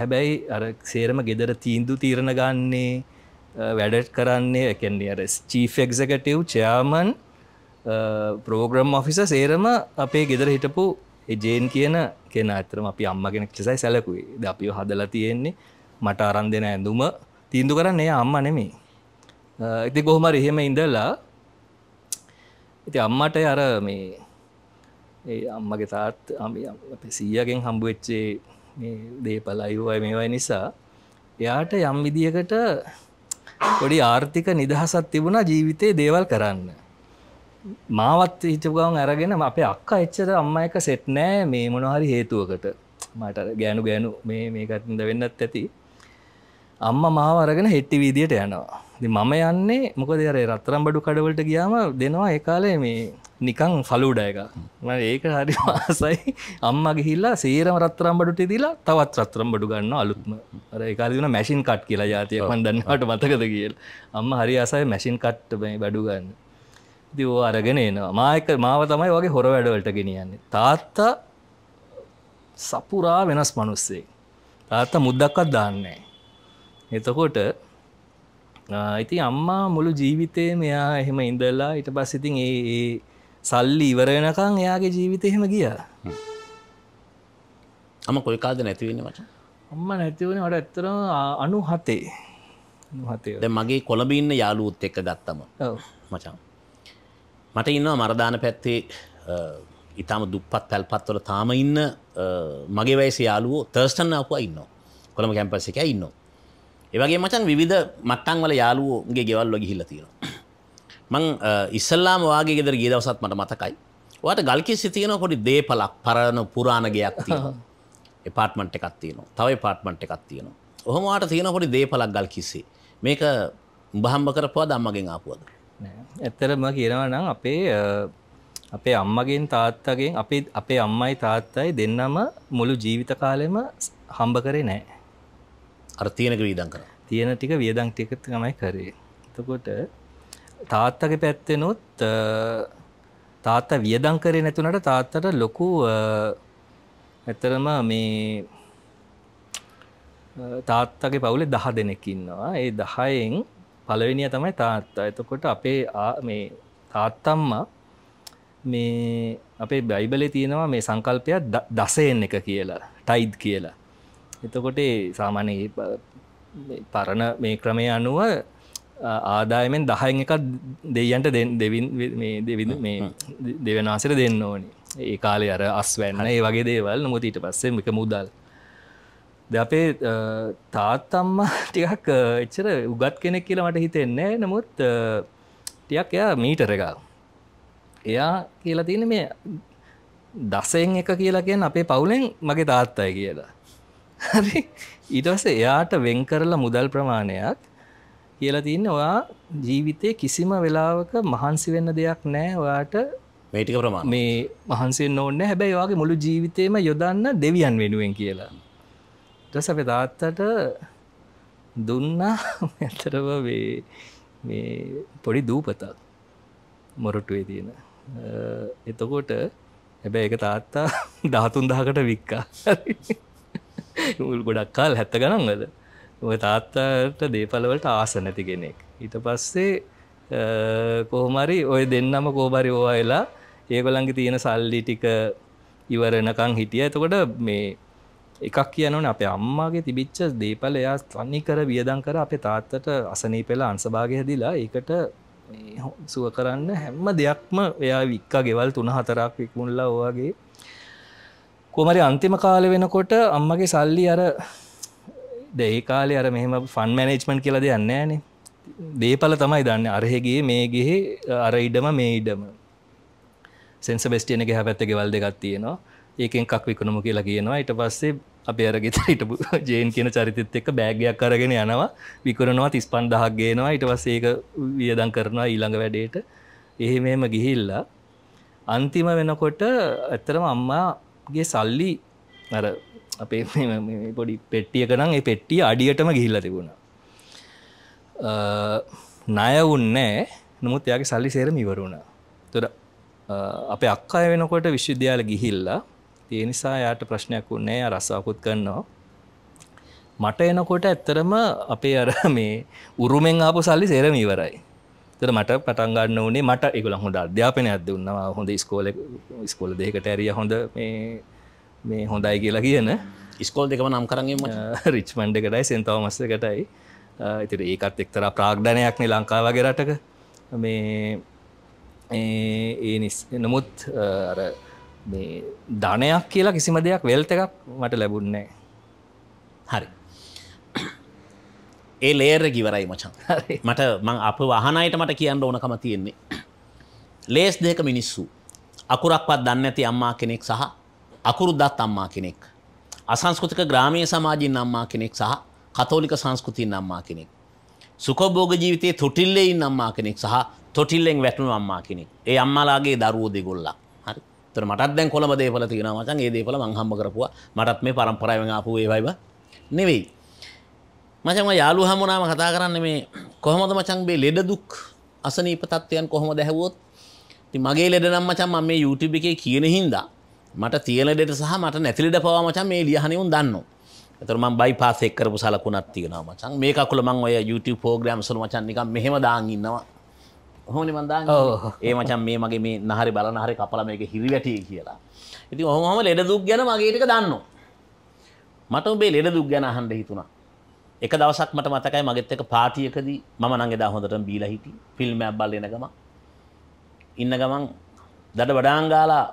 හැබැයි අර සේරම ගෙදර තීන්දු තීරණ ගන්නේ වැඩට් කරන්නේ එකන්නේ අර චීෆ එක්සකටව් චයාමන් ප්‍රෝග්‍රම් ඔෆිස සේරම අපේ ගෙදර හිටපු එජේන් කියන කෙන අතරම අපි අම්මගෙන චසයි සැලකුයි ද අපිෝ හදලා තියෙන්නේ මට අරන් දෙෙන ඇඳුම තීන්දු කරන්නේ අම්ම නෙමේ ඉති කොහොමර එහෙම ඉඳලා ඉති අම්මට අර මේ ඒ අම්මගේ තාත් සීයගෙන් හම්බුවෙච්චේ දේපල අයුවය මේවයි නිසා එයාට යම් විදිකට පොඩි ආර්ථික නිදහසත් තිබුණා ජීවිතේ දේවල් කරන්න. මාවත් හිතපුගවන් ඇරගෙන අප අක්ක එච්චර අම්ම එක සෙට් නෑ මේ මොනහරි හේතුවකට මට ගෑනු ගෑනු මේ මේකත්ද වෙන්නත් ඇති අම්ම මාව අරගෙන හෙට්ටි විදියට යනවා. මම යන්නේ මොකද අර රත්තරම් බඩු කඩවලට ගියාම දෙනවා ඒකාලේ මේ නිකං කලුඩ එක ඒක හරි වාසයි අම්ම ගිහිල්ලා සේරම රත්තරම් බඩුට දිලා තවත් රත්තරම් බඩු ගන්න අලුත්ම ඒකාලන මැසින් කට් කියලා ජාතිය පන් දන්නට මතකද කියල් අම්ම හරි අසයි මැසින් කට් බඩු ගන්න දෝ අරගෙන එනවා මායක මාව තමයි වගේ හොර වැඩවලට ගෙනියන්නේ තාත්තා සපුරා වෙනස් මනුස්සේ තාත්තා මුද්දක්කත් දාන්නේ එතකොට ඉති අම්මා මුළු ජීවිතය මෙයා එහෙම ඉඳල්ලා ඉට පස් ඉතින් ඒ සල්ලි ඉවර වෙනකං එයාගේ ජීවිත එහෙම ගියා අම කොයිකාද නැතිවෙන වට අම්ම නැතිවන වට ඇත්තර අනු හතේ හතේ මගේ කොළඹඉන්න යාලුත් එක්ක ගත්තම මචන් මට ඉන්නවා මරදාන පැත්තේ ඉතාම දුප්පත් තැල්පත්වල තාම ඉන්න මගේ වැයිස යාලුවෝ තර්ස්ටන්න අපවා ඉන්න කොළම කැම්පස එක ඉන්න. ඒවගේ මචන් විධ මට්ටන් වල යාලුවෝගේ ගෙවල් ලොගිහිල්ල තියෙන මං ඉස්සල්ලාම වගේ ගෙදර ගිය දවසත් මට මතකයි ට ගල්කි සිතියන පොඩි දේපලක් පරණ පුරාණගයක් එපාර්ට්මට් එකක් තියනවා තවයි පාර්ට්මට් එකක් තියනවා ඔහොමවාට තියෙන පොඩි දේපලක් ගල් කිසි මේක බහම්බ කරපවා දම්මගෙන් ආපුුවද ඇත්තරම කියනවා නම් අපේ අපේ අම්මගෙන් තාත්තගෙන් අපේ අපේ අම්මයි තාත්තයි දෙන්නම මුළු ජීවිත කාලෙම හම්බ කරේ නෑ අර තියෙන ක්‍රීඩන් කර තියෙන ටික වියදං ටිකත් තමයි කරේ එතකොට තාත්තගේ පැත්තෙනුත් තාත්ත වියදං කරේ නැතුනට තාත්තට ලොකු ඇතරම මේ තාත්තගේ පවුලේ දහ දෙනෙක් ඉන්නවා ඒ දහයෙන් පලවෙනිය තමයි තාත්තා එතකොට අපේ මේ තාත්තම්මා මේ අපේ බැයිබලේ තියෙනවා මේ සංකල්පයක් දසයෙන් එක කියලා ටයිද් කියලා එතකොට සාමාන්‍ය පරණ මේ ක්‍රමය අනුව ආදායමෙන් දහයෙන් එකක් දෙයන්ට දෙවින් දෙවනාසර දෙන්න ඕනි ඒ කාලේ අර අස්වැන්න ඒ වගේ දේවල් නොමුති ඊට පස්සේ එක මුදල් ද අපේ තාත්තම්ම ටිකක් එච්චර උගත් කෙනෙක් කියලා මට හිතෙන්නේ නමුත් ටියක් එයා මීටර එක එයා කියලා තියෙන මේ දසයෙන් එක කියලා කියන්න අපේ පවුලෙන් මගේ තාත්තයි කියලා හරි ඊටවස එයාට වෙන් කරලා මුදල් ප්‍රමාණයක් කියලා තියන්න ඔයා ජීවිතය කිසිම වෙලාවක මහන්සි වෙන්න දෙයක් නෑ ඔයාට මේටික ප්‍රමා මේ මහන්සෙන් ඕන්න හැබැයි වගේ මුළු ජීවිතයම යොදන්න දෙවියන් වෙනුවෙන් කියලා ටස අප තාත්තට දුන්නා ඇතරව වේ මේ පොඩි දූපතක් මොරටුවේ තියෙන එතකොට හැබැ එක තාත්තා ධාතුන් දහකට වික්කා ගොඩක් කාල් හැත්ත ගනන්ගද ඔය තාත්තාට දේපලවලට ආස නැති කෙනෙක්. ඊට පස්සේ කොහොමරි ඔය දෙන්නම කෝබරි ඕවාවෙලා ඒගොළන්ගේ තියෙන සල්ලි ටික ඉවරනකං හිටිය එතකොට මේ එකක් කියනවන අප අම්මාගේ තිබිච්ච දේපල එයා තන්නේ කර වියදං කර අපේ තාත්තට අසනී පෙලා අන්සභාගය දිලා ඒකට සුව කරන්න හැම්ම දෙයක්ම එයා වික්කා ගෙවල් තුන හතරක් විකුණලා ඕවාගේ කොමරි අන්තිම කාල වෙනකොට අම්මගේ සල්ලි අර දැඒ කාලේ අර මෙහම ෆන් මැනේජ්මන්් කියලා දෙයන්න ෑනේ දේපල තමයි දන්න අරහෙගේ මේගෙහ අර ඉඩම මේ ඉඩම සෙන්ස බෙස්ටියන ගැහ පැත්ත ගෙවල් දෙගත් තියෙනවා ඒකෙන් කක් විකුණම කියලා කියනවා ඊට පස්සේ අප අරගෙත හිටපු ජයන් කියන චරිතත් එක්ක බෑගයක් අරගෙන යනවා විකරනවා තිස් පන්්ඩහක් ගේනවා ඊට පස්ස ඒක වියදං කරනවා ඊළඟ වැඩේට එහෙමම ගිහිල්ලා අන්තිම වෙනකොට ඇත්තරම අම්මාගේ සල්ලි අර අපේ පොඩි පෙට්ටියක නම් ඒ පෙට්ටිය අඩියටම ගිහිල්ල තිබුණ නයවුන්නෑ නමුත් එයාගේ සල්ලි සේරම ඉවරුණ තොර අප අක්කා වෙනකොට විශ්වවිද්‍යාල ගිහිල්ලා ඒ නිසා යාට ප්‍රශ්නයක් වන්නේ රස්සාකුත් කරන්නවා මට එනකොට ඇත්තරම අපේ අර මේ උරුමෙන් ආපු සල්ලි සේරම ඉවරයි තර මට පටන්ගන්න වනේ මට එකගල හොඳ අධ්‍යාපනයක් දුන්නවා හොඳ ස්කෝල ස්කෝල දෙකට ඇරිය හොඳ මේ මේ හොඳයි කියලා කියන ස්කෝල් දෙකම නම් කරගීම රිච්මන්ඩ එකටයි සෙන්තාව මස්සකටයි ඉතිට ඒකත් එක්තර ප්‍රාග්ධනයක්නේ ලංකාවගේ රටක මේ ඒ නිස් නමුත් අර ධනයක් කියලා කිසිම දෙයක් වෙල්ත එකක් මට ලැබුන්නේ හරි ඒ ලේර ගිවරයි මචන් මට මං අප වහනයට මට කියන්න ඕනකම තියෙන්නේ ලේස් දෙක මිනිස්සු අකුරක්වත් දන්න ඇති අම්මා කෙනෙක් සහ අකුරුද්දත් අම්මා කෙනෙක්. අසංස්කෘතික ග්‍රාමීය සමාජින් අම්මා කෙනෙක් සහ කතෝලික සංස්කෘතියෙන් අම්මා කෙනෙක්. සුඛභෝග ජීවිතයේ තොටිල්ලේ ඉන්න අම්මා කෙනෙක් සහ තොටිල්ලෙන් වැටුණු අම්මා කෙනෙක්. ඒ අම්මාලාගේ දරුවෝ දෙගොල්ලක්. හරි. ඒතර මටත් දැන් කොළඹ දේපල තියෙනවා මචං. ඒ දේපල මං හම්බ කරපුවා. මටත් මේ પરම්පරාවෙන් ආපු ඒවයිව නෙවෙයි. මචං මම යාළුවා හමුනාම කතා කරන්නේ මේ කොහොමද මචං මේ ලෙඩ දුක් අසනීප තත්ත්වයන් කොහොමද ඇහුවොත් ඉතින් මගේ ලෙඩ නම් මචං මම මේ YouTube එකේ කියන හින්දා මට තියෙන දෙට සහ මට නැතිලට පවා මචන් මේ ලියහනිවුන් දන්න. එතර මං බයිපාස එක්කරපු සලකුණක් තියෙනවා මචන් මේ කකුල මං ඔය YouTube පෝග්‍රෑම් සල මචන් නික මෙහෙම දාන් ඉන්නවා. හොනි මන්දා ඒ මචන් මේ මගේ මේ නහරි බලන හරි කපල මේක හිරි වැටිය කියලා. ඉති ඔහොම ලෙඩ දුක් ගැන මගේටක දන්න. මට ඔබේ ලෙඩ දුක් ගැන හන්ඩ හිතුුණා. එක දවසක් මට මතකයි මගෙත් එක පාටියකදී මම නගේ දා හොඳට බීලා හිටි ෆිල්ම් බල්ලන ගම ඉන්න ගමන් දඩ වඩාංගාලා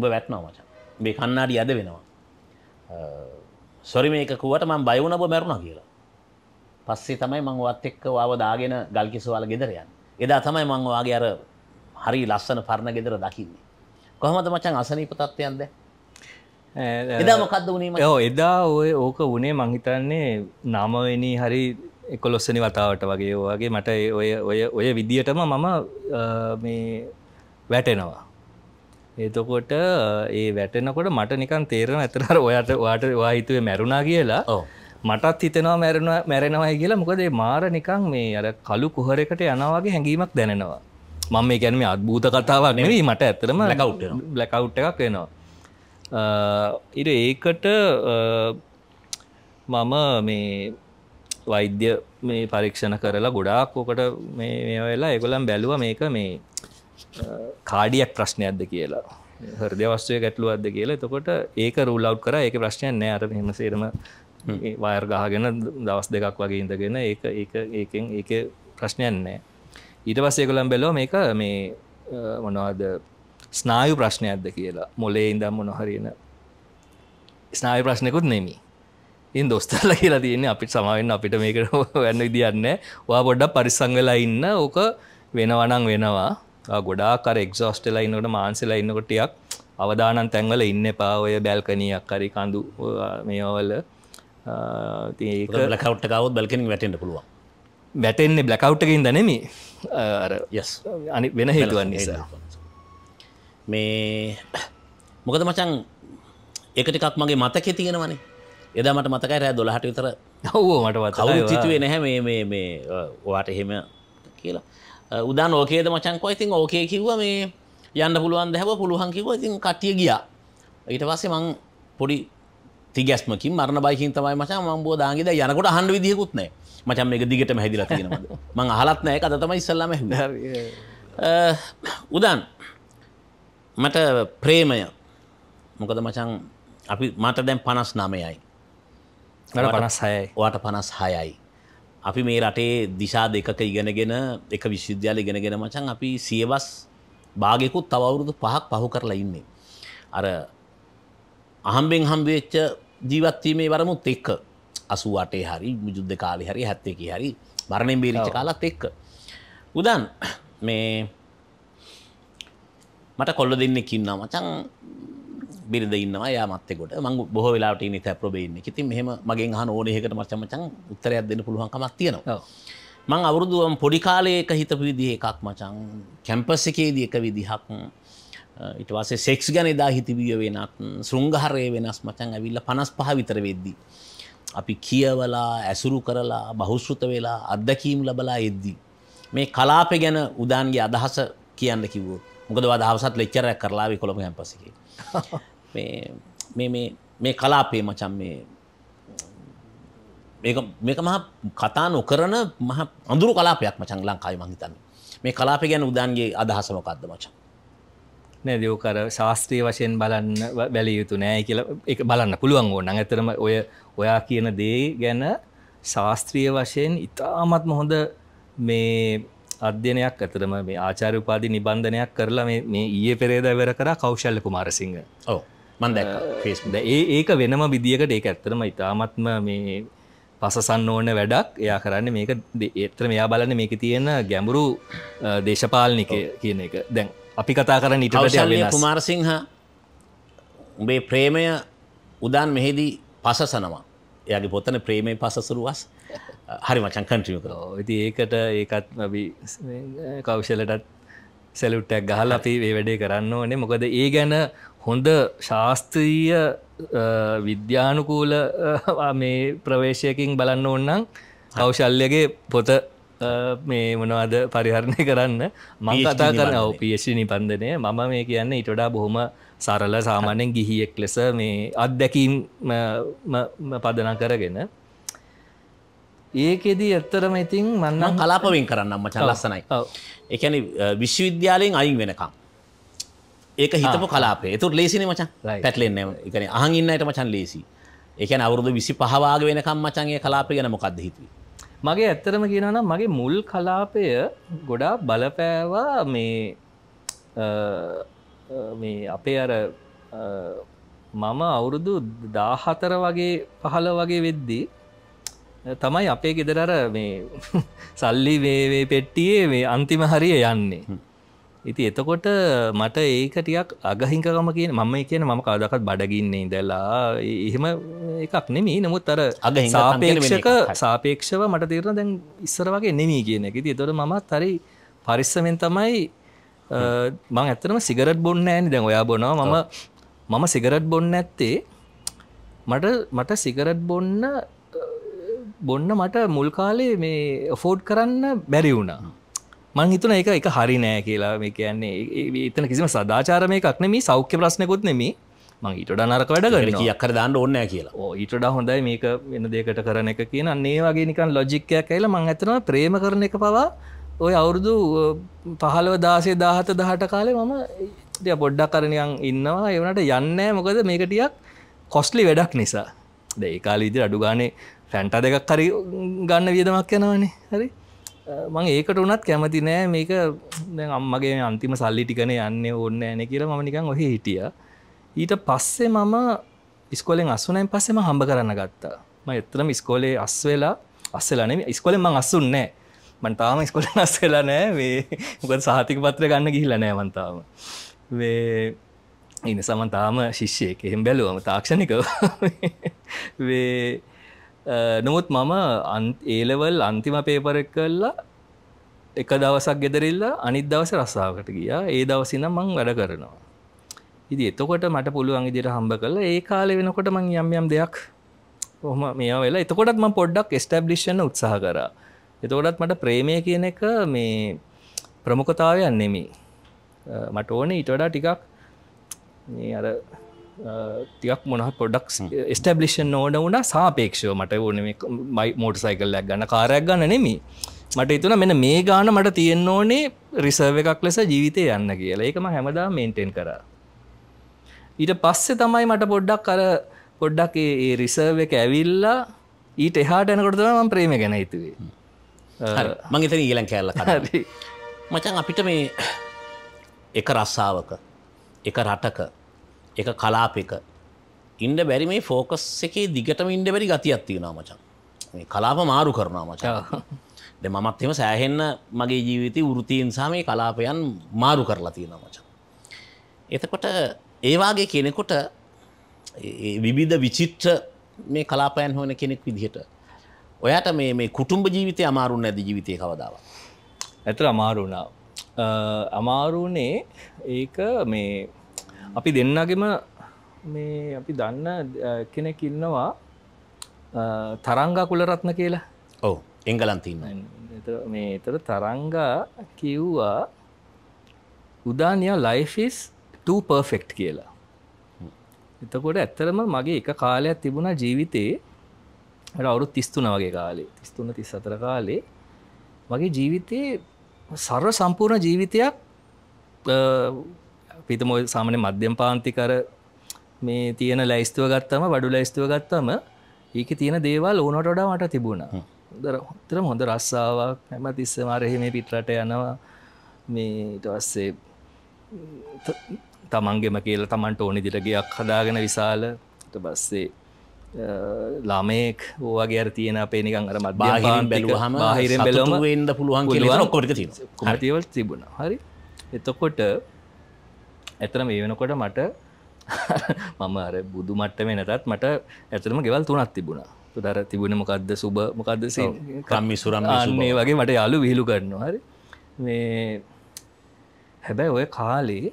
උඹ වැට්නවා මචන් මේ කන්නාඩි අද වෙනවා සොරි මේක කුවට මං බයවුණ ඔබ මැරුණා කියලා පස්සේ තමයි මං ඔයත් එක්ක ඔයාව දාගෙන ගල්කිසුවාල ගෙදර යන්නේ එදා තමයි මං ඔයාගේ අර හරි ලස්සන පරණ ගෙදර දකින්නේ කොහොමද මචං අසනීප තත්ත්වයක්ද එදා මොකද්ද වුනේ මචං ඔව් එදා ඔය ඕක වුනේ මං හිතන්නේ 9 වෙනි හරි එකොලොස්සනි වතාවට වගේ වගේ මට ඔය ඔය ඔය විදිහටම මම මේ වැටෙනවා එතකොට ඒ වැටෙනකොට මට නිකන් තේරෙන ඇතරර ඔයාට වාට වා හිතුවේ මැරුණා කියලා මටත් හිතෙනවා මැරුණ මැරෙනවයි කියලා මොකද මාර නිකං මේ අර කළු කුහරකට යනවාගේ හැඟීමක් දැනෙනවා මම මේ ගැනම අත්භූත කතාවක් නෙවී මට ඇතරම ලකව් බ්ලකව් එකක් වෙනවා ඉර ඒකට මම මේ වෛද්‍ය මේ පරීක්ෂණ කරලා ගොඩාක් ඕකට මේ වෙලා එකොලම් බැලුව මේක මේ කාඩියක් ප්‍රශ්නයක්ද කියලා හර්දවස්වය ගැටලුවක්ද කියලා එතකොට ඒක රුල්ලව් කර ඒක ප්‍රශ්නයන් නෑ අර මෙම සේරම වයර් ගහගෙන දවස් දෙකක් වගේ ඉඳගෙන ඒ ඒ ඒකෙන් ඒක ප්‍රශ්නයන් නෑ ඊට පස්සේ ගොලම් බැලෝ මේක මේ මොනවාද ස්නායු ප්‍රශ්නයක්ද කියලා මොලේ ඉඳම් මොනොහරන ස්නාය ප්‍රශ්නයකුත් නෙමි ඉන් දොස්තරල කියලා තියන්නේ අපිට සමවෙන්න අපිට මේකට වැන්න විදින්න වා බොඩ්ඩ පරිසංගලා ඉන්න ඕක වෙනවනං වෙනවා ගොඩාකර එක්සෝස්ටලා ඉන්නට මාන්සෙලා ඉන්නකොටයක් අවදානන් තැන්වල ඉන්න පාවය බැල්කනයක් කරි කඳු මේවල ලකවට් කවත් බැල්කනින් වැටෙන්ට පුළුවන් වැටෙන්නේ බ්ලකවට්ටකින් දනෙමි යස් අනි වෙන හේතුවන්නේ මේ මොකද මචන් එකටිකක් මගේ මතක තියෙනවනේ එදා මට මතකයි රෑ දොලහට විතර හෝ මට ව චිතුවේ නැහැ මේ ඔයාට එහෙම කියලා උදාන් ඕකේද මචංකෝ ඉතින් ඕකේ කිව්ව මේ යන්න පුළුවන් දැව පුළුවන් කිව්ව ඉතින් කට්ටිය ගියා ඊට පස්සේ මං පොඩි තිගැස්මකින් මරණ බයිකින් තමයි මචං මම බෝදාගේ දැන් යනකොට අහන්න විදියකුත් නැහැ මචං මේක දිගටම හැදිලා තියෙනවද මං අහලත් නැහැ කද තමයි ඉස්සල්ලාම ඇහුවේ උදාන් මට ප්‍රේමය මොකද මචං අපි මට දැන් 59යි මට 56යි ඔයාට 56යි අපි මේ රටේ දිසා දෙකක ඉගෙනගෙන එක විශ්වවිද්‍යාල ඉගෙනගෙන මචන් අපි සියවස් භාගයකුත් තවුරුදු පහක් පහු කරලා ඉන්නේ. අර අහම්බෙන් හම්බවෙච්ච ජීවත්වීමේ වරමුත් එක්ක අසුවටේ හරි මුජුද්ධ කාලි හරි හැත්තෙකි හරි මරණයෙන් බේරිච්ච කාලත් එක්ක. උදන් මේ මට කොල්ල දෙන්නෙක් ඉන්නා මචන් බිරිඳ ඉන්නවා යා මත්තෙකොට මං බොහෝ වෙලාට ඉන්න තැප්‍රබේන්න ඉතින් මෙහෙම මගෙන් අහන ඕනෙකට මචමචන් උත්තරයක් දෙන්න පුළුවන්කමක් තියෙනවා. මං අවුරුදුවම් පොඩි කාලයක හිතපු විදිහ එකක් මචං කැම්පස් එකේදී එක විදිහක් ඊට පස්සේ සෙක්ස් ගැන එදා හිතවිය වෙනත් සෘංගහරය වෙනස් මචං ඇවිල්ලා 55 විතර වෙද්දී අපි කියවලා ඇසුරු කරලා බහුශ්‍රృత වෙලා අත්දැකීම් ලැබලා එද්දී මේ කලාප ගැන උදාන්ගේ අදහස කියන්න කිව්වොත් මොකද වා දවසත් ලෙක්චරයක් කරලා ආවේ කොළඹ කැම්පස් එකේ මේ කලාපේ මචන් මේ මේක මහ කතා නොකරන මහ අඳුරු කලාපයක් මචං ලංකායි මහිතන්න මේ කලාප ගැන උදන්ගේ අදහසමකක්ද මචන් නැදෝකර ශාස්ත්‍රී වශයෙන් බලන්න බැලිය යුතු නෑ කියල එක බලන්න පුළුවන් ඕන ඇතරම ඔය ඔයා කියන දේ ගැන ශාස්ත්‍රීය වශයෙන් ඉතාමත්ම හොඳ මේ අධ්‍යනයක් ඇතරම මේ ආචාර උපාදි නිබන්ධනයක් කරලා මේ ඊයේ පෙරේද වැර කර කෞශල්ල කුමාරසිංහ ඕ මන් දැක් ෆිස්ද ඒ ඒක වෙනම විදිියකට ඒක ඇත්තරම ඉතාමත්ම මේ පසසන්න ඕන වැඩක් එයා කරන්න මේක ඒත්‍ර මෙයා බලන්න මේක තියෙන ගැඹුරු දේශපාලනික කියන එක දැන් අපි කතා කරන්න ඉට කුමාරසිංහ උඹේ ප්‍රේමය උදාන් මෙහිදී පසසනවා එයාගේ පොතන ප්‍රේමය පසසරුවස් හරි මචන් කන්ට්‍රිය කරෝ ඉති ඒකට ඒකත් කෞෂලටත් සැලුට්ටක් ගහල අපි ඒ වැඩේ කරන්න ඕනේ මොකද ඒ ගැන හොඳ ශාස්ත්‍රීය විද්‍යානුකූල මේ ප්‍රවේශයකින් බලන්න ඕන්නම් කෞශල්යගේ පොත මේ මොනවාද පරිහරණය කරන්න මං කතා කරන ඔපියශි නිපන්දනය මම මේ කියන්න ඉටඩා බොහොම සරල සාමාන්‍යෙන් ගිහියෙක් ලෙස මේ අත්දැකීම් පදන කරගෙන ඒකෙදී ඇත්තරම ඉතින් මන්නම් කලාපවින් කරන්නම්ම චලස්සනයි එකන විශ්වවිද්‍යාලයෙන් අයින් වෙනකම් ඒක හිතම කලාපේ තුර ලේසින මචන් පැටලෙන්න එකන අහන් ඉන්නට මචන් ලේසි එකන අවුරුදු විසි පහවාග වෙනකම් මචන්ගේ කලාපය ගැන මොකක්ද හිතුවේ මගේ ඇත්තරම කියනනම් මගේ මුල් කලාපය ගොඩා බලපෑවා මේ අපේ අර මම අවුරුදු දාහතර වගේ පහල වගේ වෙද්දී තමයි අපේ ගෙදරර මේ සල්ලි වේවේ පෙට්ටියේ මේ අන්තිම හරිය යන්නේ ඉති එතකොට මට ඒක ටියක් අගහිංකකම කියන මම කියන මම කවදකත් බඩගින්නේ ඉදලා එහෙම එකක් නෙමී නමුත් අර සාපේක්ෂක සාපේක්ෂව මට තේරන දැන් ඉස්සර වගේ නෙමී කියන එක ති තොට මත් තරි පරිස්සමෙන් තමයි මං ඇතරම සිගරට් බොන්න ඇනි දැන් ඔයා බොනවා මම මම සිගරට් බොන්න ඇත්තේ මට මට සිගරට් බොන්න බොන්න මට මුල් කාලේ මේ ෆෝඩ් කරන්න බැරි වුණා මං හිතුන එක එක හරි නෑ කියලා මේ කියන්නේ එතන කිසිම සදාචාරම එකක්න මේ සෞඛ්‍ය ප්‍රශ්නකුත් නෙම මං ඉටඩ නරක වැඩ කරන කියක්කර දාන්න ඕන්න කියලා ඊටඩ හොඳයි මේක වෙන දෙකට කරන එක කියන අන්නේ වගේ නිකන් ලොජික්කයක් කියලා මං ඇතනවා ප්‍රේම කරන එක පවා ඔය අවුරුදු පහළව දාසේ දාහත දහට කාලේ මම පොඩ්ඩක් කරණයන් ඉන්නවා එවනට යන්නෑ මොකද මේකටියක් කොස්ලි වැඩක් නිසා දෙඒකාල ඉදි අඩුගානේ ෆැන්ට දෙකක් කරි ගන්න වියදමක් යනවනේ හරි මං ඒකට වනත් කැමති නෑ මේක අම්මගේ අන්තිම සල්ලි ටිකන යන්න ඕන්න ඇන කියර ම නිකං ඔහ හිටිය ඊට පස්සේ මම ඉස්කොලෙන් අස්සුනයින් පස්සෙම හම්බ කරන්න ගත්තා ම එතරම ඉස්කෝලේ අස් වෙලා අස්සලන ඉස්කොලෙන් මං අස්සුන්නෑ මන් තාම ඉස්කොල අස්සලා නෑ වේ මොකද සාතික පත්‍ර ගන්න ගිහිල නෑ මන්තාම වේ ඉන සමන් තාම ශිෂ්‍යය එහෙම් බැලුවම තාක්ෂණික වේ නමුත් මම ඒලවල් අන්තිම පේපරක් කල්ලා එක දවසක් ගෙදරල්ල අනිත් දවස රස්සාාවට ගියා ඒ දවසින මං වැඩ කරනවා. ඉදි එතකොට මට පුළුවන් ඉදිර හම්බ කල ඒ කාලෙ වෙනකොට මං යම් යම් දෙයක් හොම මේ වෙලා එතකොටත් ම පොඩ්ඩක් ස්ටබ්ලිෂන උත්සාහ කර එතකොටත් මට ප්‍රේමය කියන එක මේ ප්‍රමුඛතාවයන් නෙමි මට ඕන ඉටඩා ටිකක් අර තියක් මොනහ පොඩක් ස්ටබ්ලිෂන් ඕන වුණ සාපේක්ෂව මට ඕන මයි මෝට සයිකල්ලයක් ගන්න කාරයක් ගන්න නෙමි මට ඉතුන මෙන මේ ගාන මට තියෙන්න ඕනේ රිසර්ව එකක් ලෙස ජීවිතය යන්න කියලා ඒකම හැමදා මේන්ටෙන් කර ඊට පස්සේ තමයි මට පොඩ්ඩක් කර පොඩ්ඩක් ඒ රිසර්ව එක ඇවිල්ලා ඊට එහාට යනකොටම ම ප්‍රේම ගැන හිතුවේ මං එතන ඊලන් කෑල්ල මචන් අපිට මේ එක රස්සාාවක එක රටක එක කලාපක ඉන්ඩ බැරි මේ ෆෝකස් එකේ දිගටම ඉන්ඩ බැරි ගතියක් තියෙනවා මචන් කලාප මාරු කරනවා මචා මමත් එම සෑහෙන්න මගේ ජීවිතය වෘතියෙන් සහ මේ කලාපයන් මාරු කරලා තියෙනවා මචන් එතකොට ඒවාගේ කෙනෙකොට විවිධ විචිත්‍ර මේ කලාපයන් හොන කෙනෙක් විදිහට ඔයාට මේ මේ කුටුම්ඹ ජීවිතය අමාරුන් ඇද ජීවිතය කවදාව ඇතර අමාරුණාව අමාරුනේ ඒක මේ අපි දෙන්නගෙම මේ අපි දන්න කෙනෙක් ඉන්නවා තරංගා කුලරත්න කියලා ඔව එංගලන්තින්න මේ එතර තරංගා කිව්වා උදානයා ලයිෆිස් ට පර්ෆෙක්් කියලා එතකොට ඇත්තරම මගේ එක කාලයක් තිබුණා ජීවිතේ අවුරු තිස්තුන වගේ කාලේ තිස්තුන තිස් අතර කාලේ මගේ ජීවිතයේ සර්ව සම්පූර්ණ ජීවිතයක් අපිතම සාමන මධ්‍යම් පාන්තිකර මේ තියෙන ලැයිස්තුව ගත්තම වඩු ලැයිස්තුව ගත්තම ඒක තියෙන දේවල් ඕනටඩා මට තිබුණ දරතර හොඳ රස්සාාවක් හැම තිස්ස මාරහෙම පිටරට යනවා මේටවස්සේ තමන්ගෙම කියල තමන්ට ඕනි දිරගයක් හදාගෙන විශාලට බස්සේ ළමයෙක් ඕවාගේ අර තියෙන අපේ නිකන් අර මත් බාහිරෙන් බැලුවහම බාහිරෙන් බැලුවම වෙන්න පුළුවන් කියලා ඔක්කොට තියෙනවා කොහටිවල් තිබුණා හරි එතකොට ඇතන මේ වෙනකොට මට මම අර බුදු මට්ටමේ නැතත් මට ඇතනම ගෙවල් තුනත් තිබුණා තුදර තිබුණ මොකක්ද සුබ මොකක්ද කම්මිසුරම් ආන්නේ වගේ මට යාලු විහිලු කරනවා හරි මේ හැබැයි ඔය කාලේ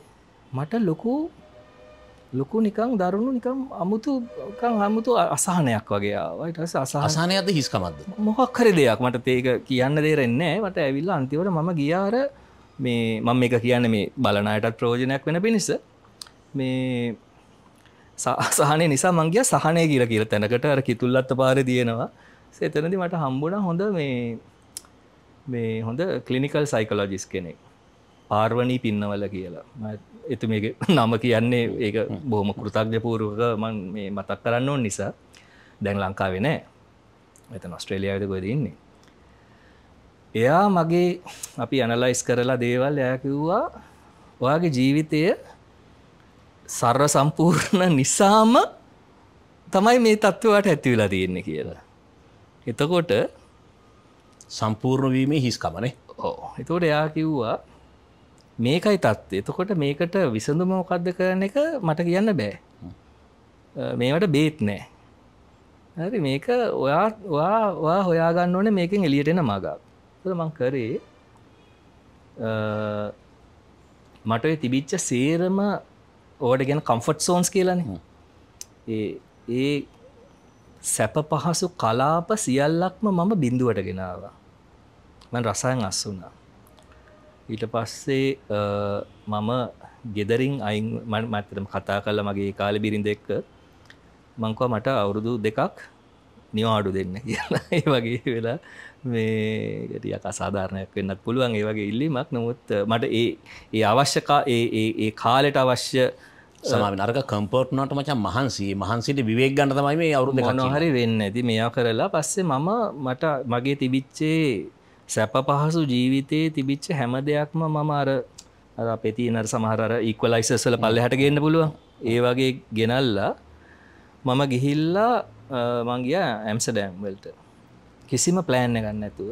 මට ලොකු ලොකු නිකං දරුණු නිකම් අමුතුකං හමුතු අසාහනයක් වගේ ආවට අසාහනයද හිස්කමක්ද මොහක් හරි දෙයක් මට ඒක කියන්න දේරෙන්නේ මට ඇවිල්ල අන්තිවට මම ගියාර මේ මං එක කියන්න මේ බලනයටත් ප්‍රෝජනයක් වෙන පිණිස මේ සහනය නිසා මංගේ සහනය කියල කියල තැනකට අර කිතුල්ලත්ත පාර තියෙනවා සේතනදි මට හම්බුණ හොඳ මේ මේ හොඳ කලිනිකල් සයිකලෝජිස් කෙනෙක් පාර්වණී පින්නවල කියලා එතු මේ නම කියන්නේ ඒ බොහම කෘතක්්‍ය පූරුවක මන් මේ මතක් කරන්න ඕන් නිසා දැන් ලංකාවෙනෑ එත නොස්ට්‍රේලියාවද ගොදන්නේ එයා මගේ අපි ඇනලයිස් කරලා දේවල් යකිව්වා ඔයාගේ ජීවිතය සර්ව සම්පූර්ණ නිසාම තමයි මේ තත්ත්වට ඇතිවෙලා තියෙන්නේ කියලා. එතකොට සම්පූර්ණවීමේ හිස්කමනේ ඕ එතකොට එයා කිව්වා මේකයි තත් එතකොට මේකට විසඳුම මොකක්ද කරන එක මට කියන්න බෑ මේවට බේත් නෑ හරි මේක ඔයා ඔයා හොයාගන්න ඕන මේකින් එලියටෙන මගක් මං කරේ මට තිබිච්ච සේරම ඕඩ ගැන කම්ෆට් සෝන්ස් කියලන ඒ සැප පහසු කලාප සියල්ලක්ම මම බිඳුවට ගෙනවා මන් රසයන් අස් වුණා ඊට පස්සේ මම ගෙදරින් අයින් මන් මතරම කතා කල්ල මගේ කාල බිරිඳ එක්ක මංකව මට අවුරුදු දෙකක් නිවාඩු දෙන්න කියලා ඒ වගේ වෙලා මේ ගැටියක් අසාධාරණයක් වෙන්නත් පුළුවන් ඒ වගේ ඉල්ලීමක් නමුත් මට ඒ ඒ අවශ්‍යකා ඒ කාලෙට අවශ්‍ය සමම නරක කම්පෝට්නට මචන් මහන්සේ මහන්සිට විවේක් ගන්න තමයි මේ අවුරුදු නොහරි වෙන්න ඇති මෙයා කරලා පස්සේ මම මට මගේ තිබිච්චේ සැප පහසු ජීවිතයේ තිබිච්ච හැම දෙයක්ම මම අර අර පෙති නර සමහර ඉක්වලයිසස්සල පල්ල හට ගන්න පුළුවන් ඒ වගේ ගෙනල්ලා මම ගිහිල්ලා මංගිය ඇම්සඩෑම් වල්ට කිසිම ප්ලෑන් ගන්න ඇතුව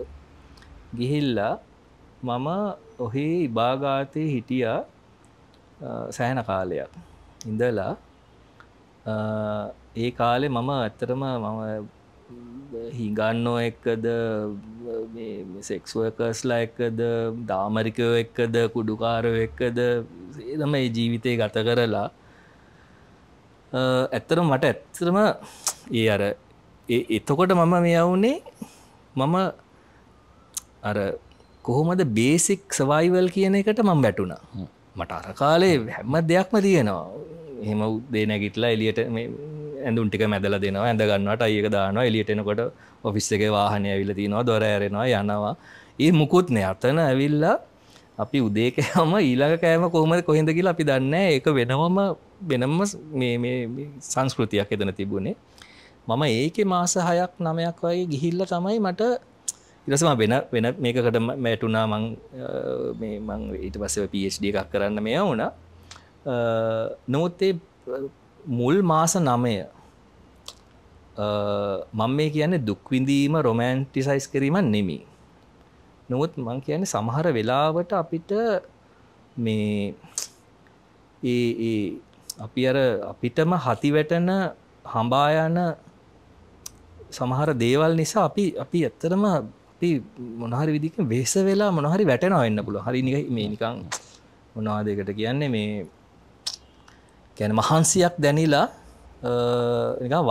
ගිහිල්ලා මම ඔහේ ඉභාගාතය හිටිය සෑන කාලයක් ඉඳලා ඒ කාලෙ මම ඇත්තරම මම හිගන්නෝ එක්කද සෙක්ස්ුවකස්ලා එක්කද දාමරිකව එක්කද කුඩුකාරව එක්කද සේදම ඒ ජීවිතය ගත කරලා ඇත්තර මට ඇත්තරම ඒ අර එතකොට මම මේ අවුනේ මම අර කොහොමද බේසික් සවයිවල් කියන එකට මම වැටුණා මට අර කාලේ හැම දෙයක්ම තියෙනවා එහෙම උදේ නැගිටලා එලියට ඇඳුම් ටික මැදලා දෙනවා ඇඳ ගන්නවට අයියක දානවා එලියට එනකොට ඔෆිස් එකේ වාහනේ ඇවිල්ලා තිනවා දොර ඇරෙනවා යනවා ඒ මුකුත් නෑ අතන ඇවිල්ලා අපි උදේ කෑම ඊළඟ කෑම කොහමද කොහෙද කියලා අපි දන්නේ ඒක වෙනවම වෙනම මේ සංස්කෘතියක් එතන තිබුණේ මම ඒකෙ මාස හයක් නමයක් වගේ ගිහිල්ල තමයි මට ඉරසම වෙන වෙන මේකට මැටුනා මං මං ඊට පස්සව පD එකක් කරන්න මෙය වුණ නොමුත්තේ මුල් මාස නමය මං මේ කියන්නේ දුක්විඳීම රොමෑන්ටිසයිස් කිරීම නෙමි නොමුත් මං කියන්නේ සමහර වෙලාවට අපිට මේ ඒ අපි අර අපිටම හතිවැටන හඹායන සමහර දේවල් නිසා අපි අපි ඇත්තටම අපි මොනහරි විදික වේස වෙලා මොනහරි වැටෙනවෙන්න පුළ හරි නික මේ නිකං මොනවාදකට කියන්නේ මේ ගැන මහන්සියක් දැනිලා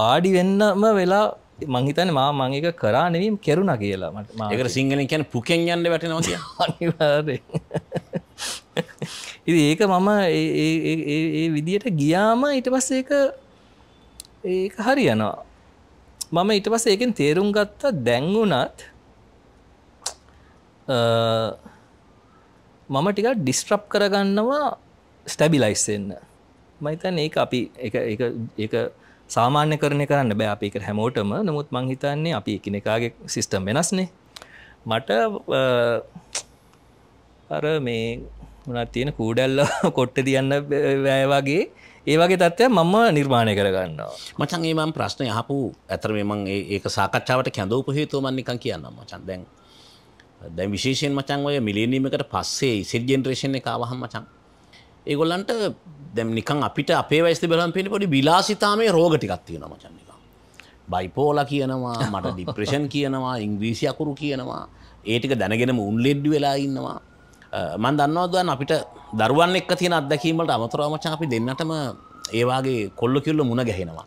වාඩි වෙන්නම වෙලා මංහිතන මා මංක කරා නෙවීම් කෙරුණ කියලා මට මක සිංහල කියැන පුකෙන් යන්න වැටනවා ඉ ඒක මම ඒ විදියට ගියාම ඊට පස්ස ඒක ඒක හරි යනවා මම ඊට පස්සේ ඒකෙන් තේරුම් ගත්තා දැන් වුණත් මම ටිකක් ඩිස්ට්‍රප් කරගන්නවා ස්ටැබිලයිස් වෙන්න මම හිතන්නේ ඒක අපි ඒක ඒක ඒක සාමාන්‍ය කරණය කරන්න බෑ අපි ඒක හැමෝටම නමුත් මං හිතන්නේ අපි එකිනෙකාගේ සිස්ටම් වෙනස්නේ මට අර මේ උනත් තියෙන කූඩැල්ල කොට්ට තියන්න වැය වගේ ඒවගේ තත්ත්වය මම නිර්මාණය කරගන්නවා මචන් ඒමම් ප්‍රශ්න යහපු ඇතර මෙමං ඒක සාකච්ඡාවට කැඳවපු හේතුවමන්නිකන් කියන්න මචන් දැන් දැන් විශේෂයෙන් මචන් ඔය මිලියනීමකට පස්සේ සිල් ජෙනරේෂන් එක ආවහම මචන් ඒගොල්ලන්ට දැම් නිකන් අපිට අපේ වයිස්ත බලන් පෙන පොඩි විලාසිතාමේ රෝග ටිකක් තියෙන මචන් එක බයිපෝල කියනවා මට ඩිප්‍රේෂන් කියනවා ඉංග්‍රීසි අකුරු කියනවා ඒටික දැනගෙනම උන්ලෙඩ්ඩු වෙලා ඉන්නවා මන් දන්නවදන් අපිට දරුවන් එක්ක තියෙන අත්දැකීමට අමතරවමචා අපි දෙන්නටම ඒවාගේ කොල්ල කිල්ල මුණ ගැහෙනවා.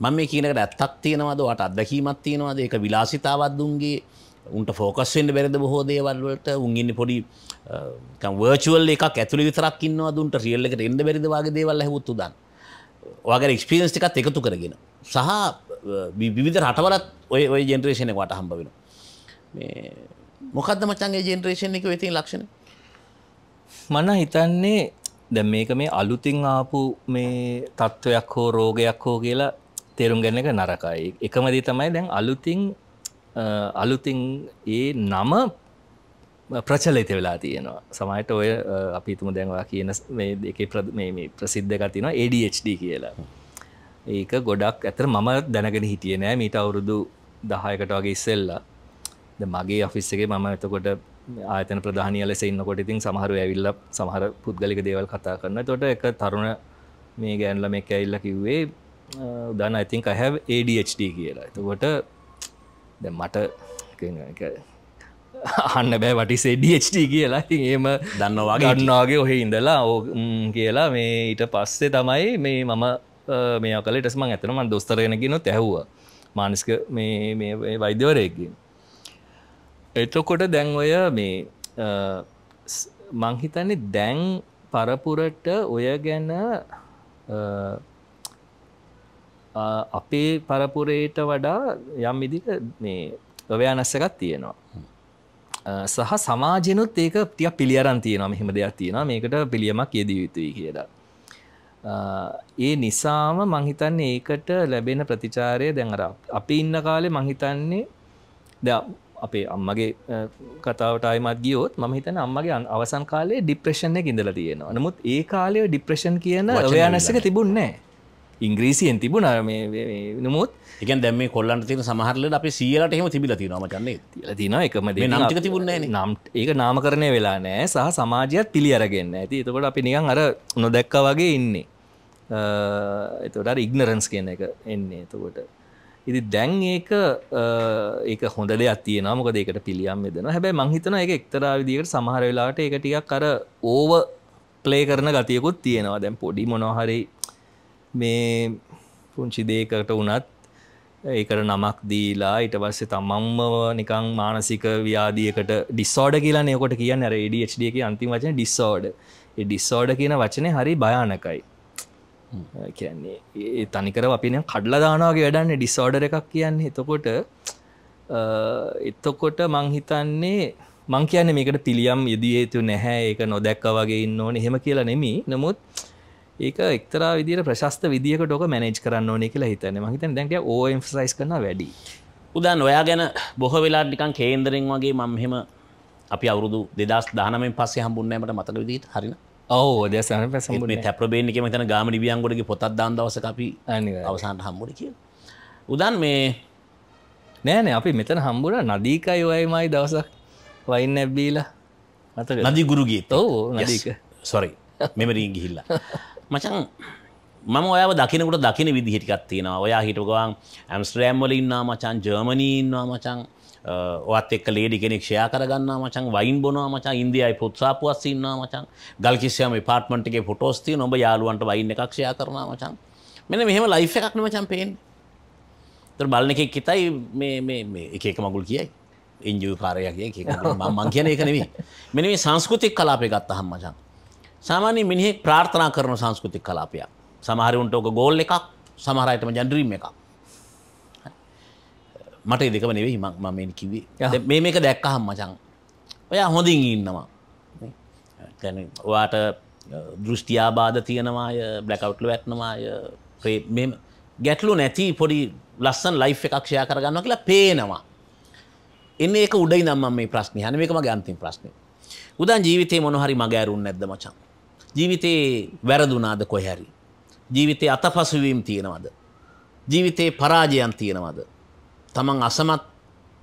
මම මේ කියනකට ඇත්තක් තියෙනවද වට අත්දැකීමත් තියෙනවාද ඒක විලාසිතාවත්දුන්ගේ උන්ට ෆෝකස්වෙන්ට බැරිද බොහෝ දේවල් වලට උන්ගන්න පොඩි වර්චුවල් එකක් ඇතුළි විතරක් ඉන්නවා දුන්ට රියල්ල එකට එන්න බැරිද වගේ දේවල් හැවුත්තු දන් වගේ එක්ස්පිරන්ස් එකත් එකතු කරගෙන සහ විවිධ රටවලත් ඔය ඔය ජෙනරේෂණය වට හම්බ වෙන මොකක්ද මචන්ගේ ජෙනරේෂණ එක වෙතින් ලක්ෂණ මන හිතන්නේ දැ මේක මේ අලුතින් ආපු මේ තත්ත්වයක් හෝ රෝගයක් හෝ කියලා තේරුම් ගැන එක නරකයි එකමදී තමයි දැන් අලුතින් අලුතින් ඒ නම ප්‍රචලිත වෙලා තියෙනවා සමයිට ඔය අපිතුම දැන්වා කියන එක ප්‍රසිද්ධ ගතින ADHD කියලා ඒක ගොඩක් ඇතර මම දැනගෙන හිටිය නෑ මීට අවුරුදු දහයකට වගේ ඉස්සෙල්ලා මගේ ඔෆිස් එක මම එතකොට ආතන ප්‍රධානය ලෙස ඉන්නකොට ඉතින් සමහරු ඇවිල්ල සමහර පුද්ගලික දේවල් කතා කරන්න තොට එක තරුණ මේ ගෑන්ල මේ ඇල්ල කිව්වේ දන්න ඉතින් අහැව ADHD කියලා එතකොට දැ මට අන්න බෑ වටිසේ DHD කියලා ඒම දන්නවා ගන්නාගේ ඔහෙ ඉඳලා ඕ කියලා මේ ඊට පස්සේ තමයි මේ මම මේ කලට ම ඇතනම දොස්තරගෙනගෙන නොත් ඇහවා මානස්ක මේ වෛද්‍යවරයකින් එතකොට දැන් ඔය මේ මංහිතන්නේ දැන් පරපුරට ඔය ගැන අපේ පරපුරයට වඩා යම් විදික මේ ඔවයානස්සකත් තියෙනවා සහ සමාජනුත් ඒක තිය පිළියරන් තියෙනවා මෙහෙම දෙයක් තියෙන මේකට පිළියමක් යෙදී යුතුයි කියලා ඒ නිසාම මංහිතන්නේ ඒකට ලැබෙන ප්‍රතිචාරය දැඟර අපි ඉන්න කාලේ මංහිතන්නේ අපේ අම්මගේ කතාවට අයමත් ගියෝත් ම හිතන අම්මගේ අවසන් කාලේ ඩිප්‍රේෂණය ඉඳල තියෙනවා නමුත් ඒ කාලය ඩිප්‍රේෂන් කියන ඔයානැසක තිබුන්නේ ඉංග්‍රීසියෙන් තිබුණ නමුත් එක දැම කොල්ලන්න තින සහරල අප සියලට එහෙම තිබිල තිනම කන්නේ තින එකම නම්ටික තිබුණ නම් ඒක නාම කරණය වෙලා නෑ සහ සමාජයත් පිළි අරගන්න ඇති එතකොට අපි නිකන් අර නොදැක්ක වගේ ඉන්නේ එතට ඉගනරන්ස් කියන එක එන්නේ එතකොට ඉති දැන් ඒක ඒක හොඳ දෙයක් තියෙන මොකද ඒකට පිළියම් දෙෙන හැබැයි මංහිතන එක එක්තරා විදිකට සමහර වෙලාට එක ටිකක් කර ඕව ප්ලේ කරන ගතියකුත් තියෙනවා දැන් පොඩි මොනොහරි මේ පුංචි දේකට වනත් ඒකට නමක් දීලා ඊට පස්සේ තමම්ම නිකං මානසික ව්‍යාදියකට ඩිස්සෝඩ කියලා නයකොට කියන්න රඩ එක අන්තිම වචන ඩිස්සෝඩ ඩිස්සෝඩ කියන වචනය හරි භයානකයි කියන්නේ ඒ තනිකර අපින කඩ්ල දානාවගේ වැඩන්න ඩිස්ෝඩර එකක් කියන්නේ එතකොට එතකොට මංහිතන්නේ මං කියන මේකට පිළියම් යෙදේතු නැහැ ඒක නොදැක්ක වගේ ඉන්න ඕන එහෙම කියලා නෙමි නමුත් ඒක එක්තරා විදිර ප්‍රශස්ත විදික ටොක මැනෙජ් කරන්න ඕනෙ කියලා හිතන මහිතන දැක ඕම්සයිස් කරන වැඩි උදන් ඔයා ගැන බොහ වෙලා නිකන් කේන්දරෙන් වගේ මංහෙම අපි අවුරුදු දෙදස් දානමෙන් පස්සේ හම්බුන්නෑමට මතක විදිී හරිලා ඔව දෙසන පැස තැප්‍රබේන එක මෙතන ගාම නිියන්ගොඩගේ පොතත් දාන් දවස අපි අවසාන්ට හම්බුර කිය උදන් මේ නෑන අපි මෙතන හම්බුර නදීකයි ඔයමයි දවසක් වයින් ඇබ්බීලා අත නදී ගුරුගේ තෝ නදීක සොරි මෙමරීන් ගිහිල්ල මචන් මම ඔය දකිනකට දකින විදිහිටිකත් තියෙනවා ඔයා හිටුගවන් ඇම්ස්ට්‍රෑම්වල ඉන්නා මචන් ජර්මණී ඉන්නවා මචන් ඔත් එක් ලේඩි කෙනෙක් ෂයා කරගන්න මචන් වයින් බොනවා මචන් ඉන්දියයි පොත්සාපුුවත් ඉන්න මචන් ගල්කිසියම පාර්ට්මට්ගේ ෆොටෝස්ති නොබ යාලුවන්ට වයින්න එකක්ෂයා කරන මචන් මෙන මෙහම ලයි් එකක්න මචන් පේෙන් තර බලන එකෙක් කිතයි එක එක මගුල් කියයි ඉංජූ කාරයගේ මං කියන එක නෙවී මෙන මේ සංස්කෘතික් කලාපය ගත්ත හම් මචන් සාමාන්‍ය මිනිහෙක් ප්‍රාර්ථනා කරන සංස්කෘතික් කලාපයක් සමහරවුන්ට ඕක ගෝල් එකක් සමහරයටම ජන්ඩ්‍රීම් එකක් මට දෙකම නෙවෙයි මක් මම කිවේ මේ මේක දැක්කහම් මචන් ඔයා හොඳින් ඉන්නවා වාට දෘෂ්ටියාබාධ තියෙනවාය බ්ලකවට්ල වැටනවාය ගැටලු නැති පොඩි ලස්සන් ලයි් එකක්ෂයා කරගන්න කියලා පේනවා. එන්න එක උඩයි නම් මේ ප්‍රශ්න හන මේකම ගන්තින් ප්‍රශ්නය. උදන් ජීවිතේ මොනහරි මගෑරුන් නැද්ද මචන්. ජීවිතයේ වැරදුනාද කොහැරි. ජීවිතය අත පසුවීම් තියෙනවද. ජීවිතයේ පරාජයන් තියෙනවද. තමන් අසමත්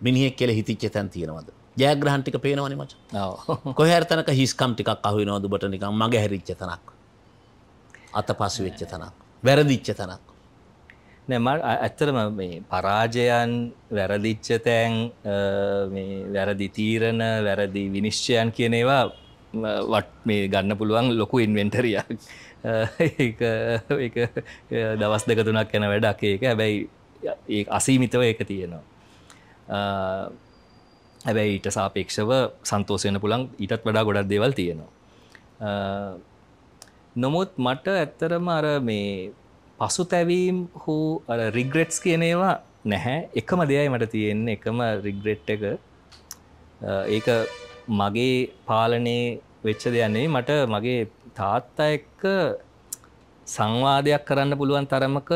මිනිහෙක් කෙල හිතිච්ච තැන් තියෙනවද ජයග්‍රහන් ටික පේනවන මච කොහර තැනක හිස්කම් ටික් අහු නොදුබට නික මගේ හැරිච්ච තනක් අත පස වෙච්ච තනක් වැරදිච්ච තනක් නැම ඇත්තරම පරාජයන් වැරදිච්ච තැන් වැරදි තීරණ වැරදි විනිශ්චයන් කියන ඒවා වට මේ ගන්න පුළුවන් ලොකු ඉන්වෙන්ටරයක් දවස් දෙක තුනක් යැන වැඩක් ඒක හැබැයි ඒ අසීමිතව එක තියෙනවා හැබැයි ඊට සාපේක්ෂව සන්තෝසයන පුළන් ඊටත් වඩා ගොඩක් දෙවල් තියෙනවා නොමුත් මට ඇත්තරම අර මේ පසු තැවීම් හෝ රිග්‍රෙට්ස් කියනේවා නැහැ එකම දෙයයි මට තියෙන්නේ එකම රිග්‍රෙට් එක ඒක මගේ පාලනයේ වෙච්ච දෙයන්නේ මට මගේ තාත්තා එක්ක සංවාදයක් කරන්න පුළුවන් තරමක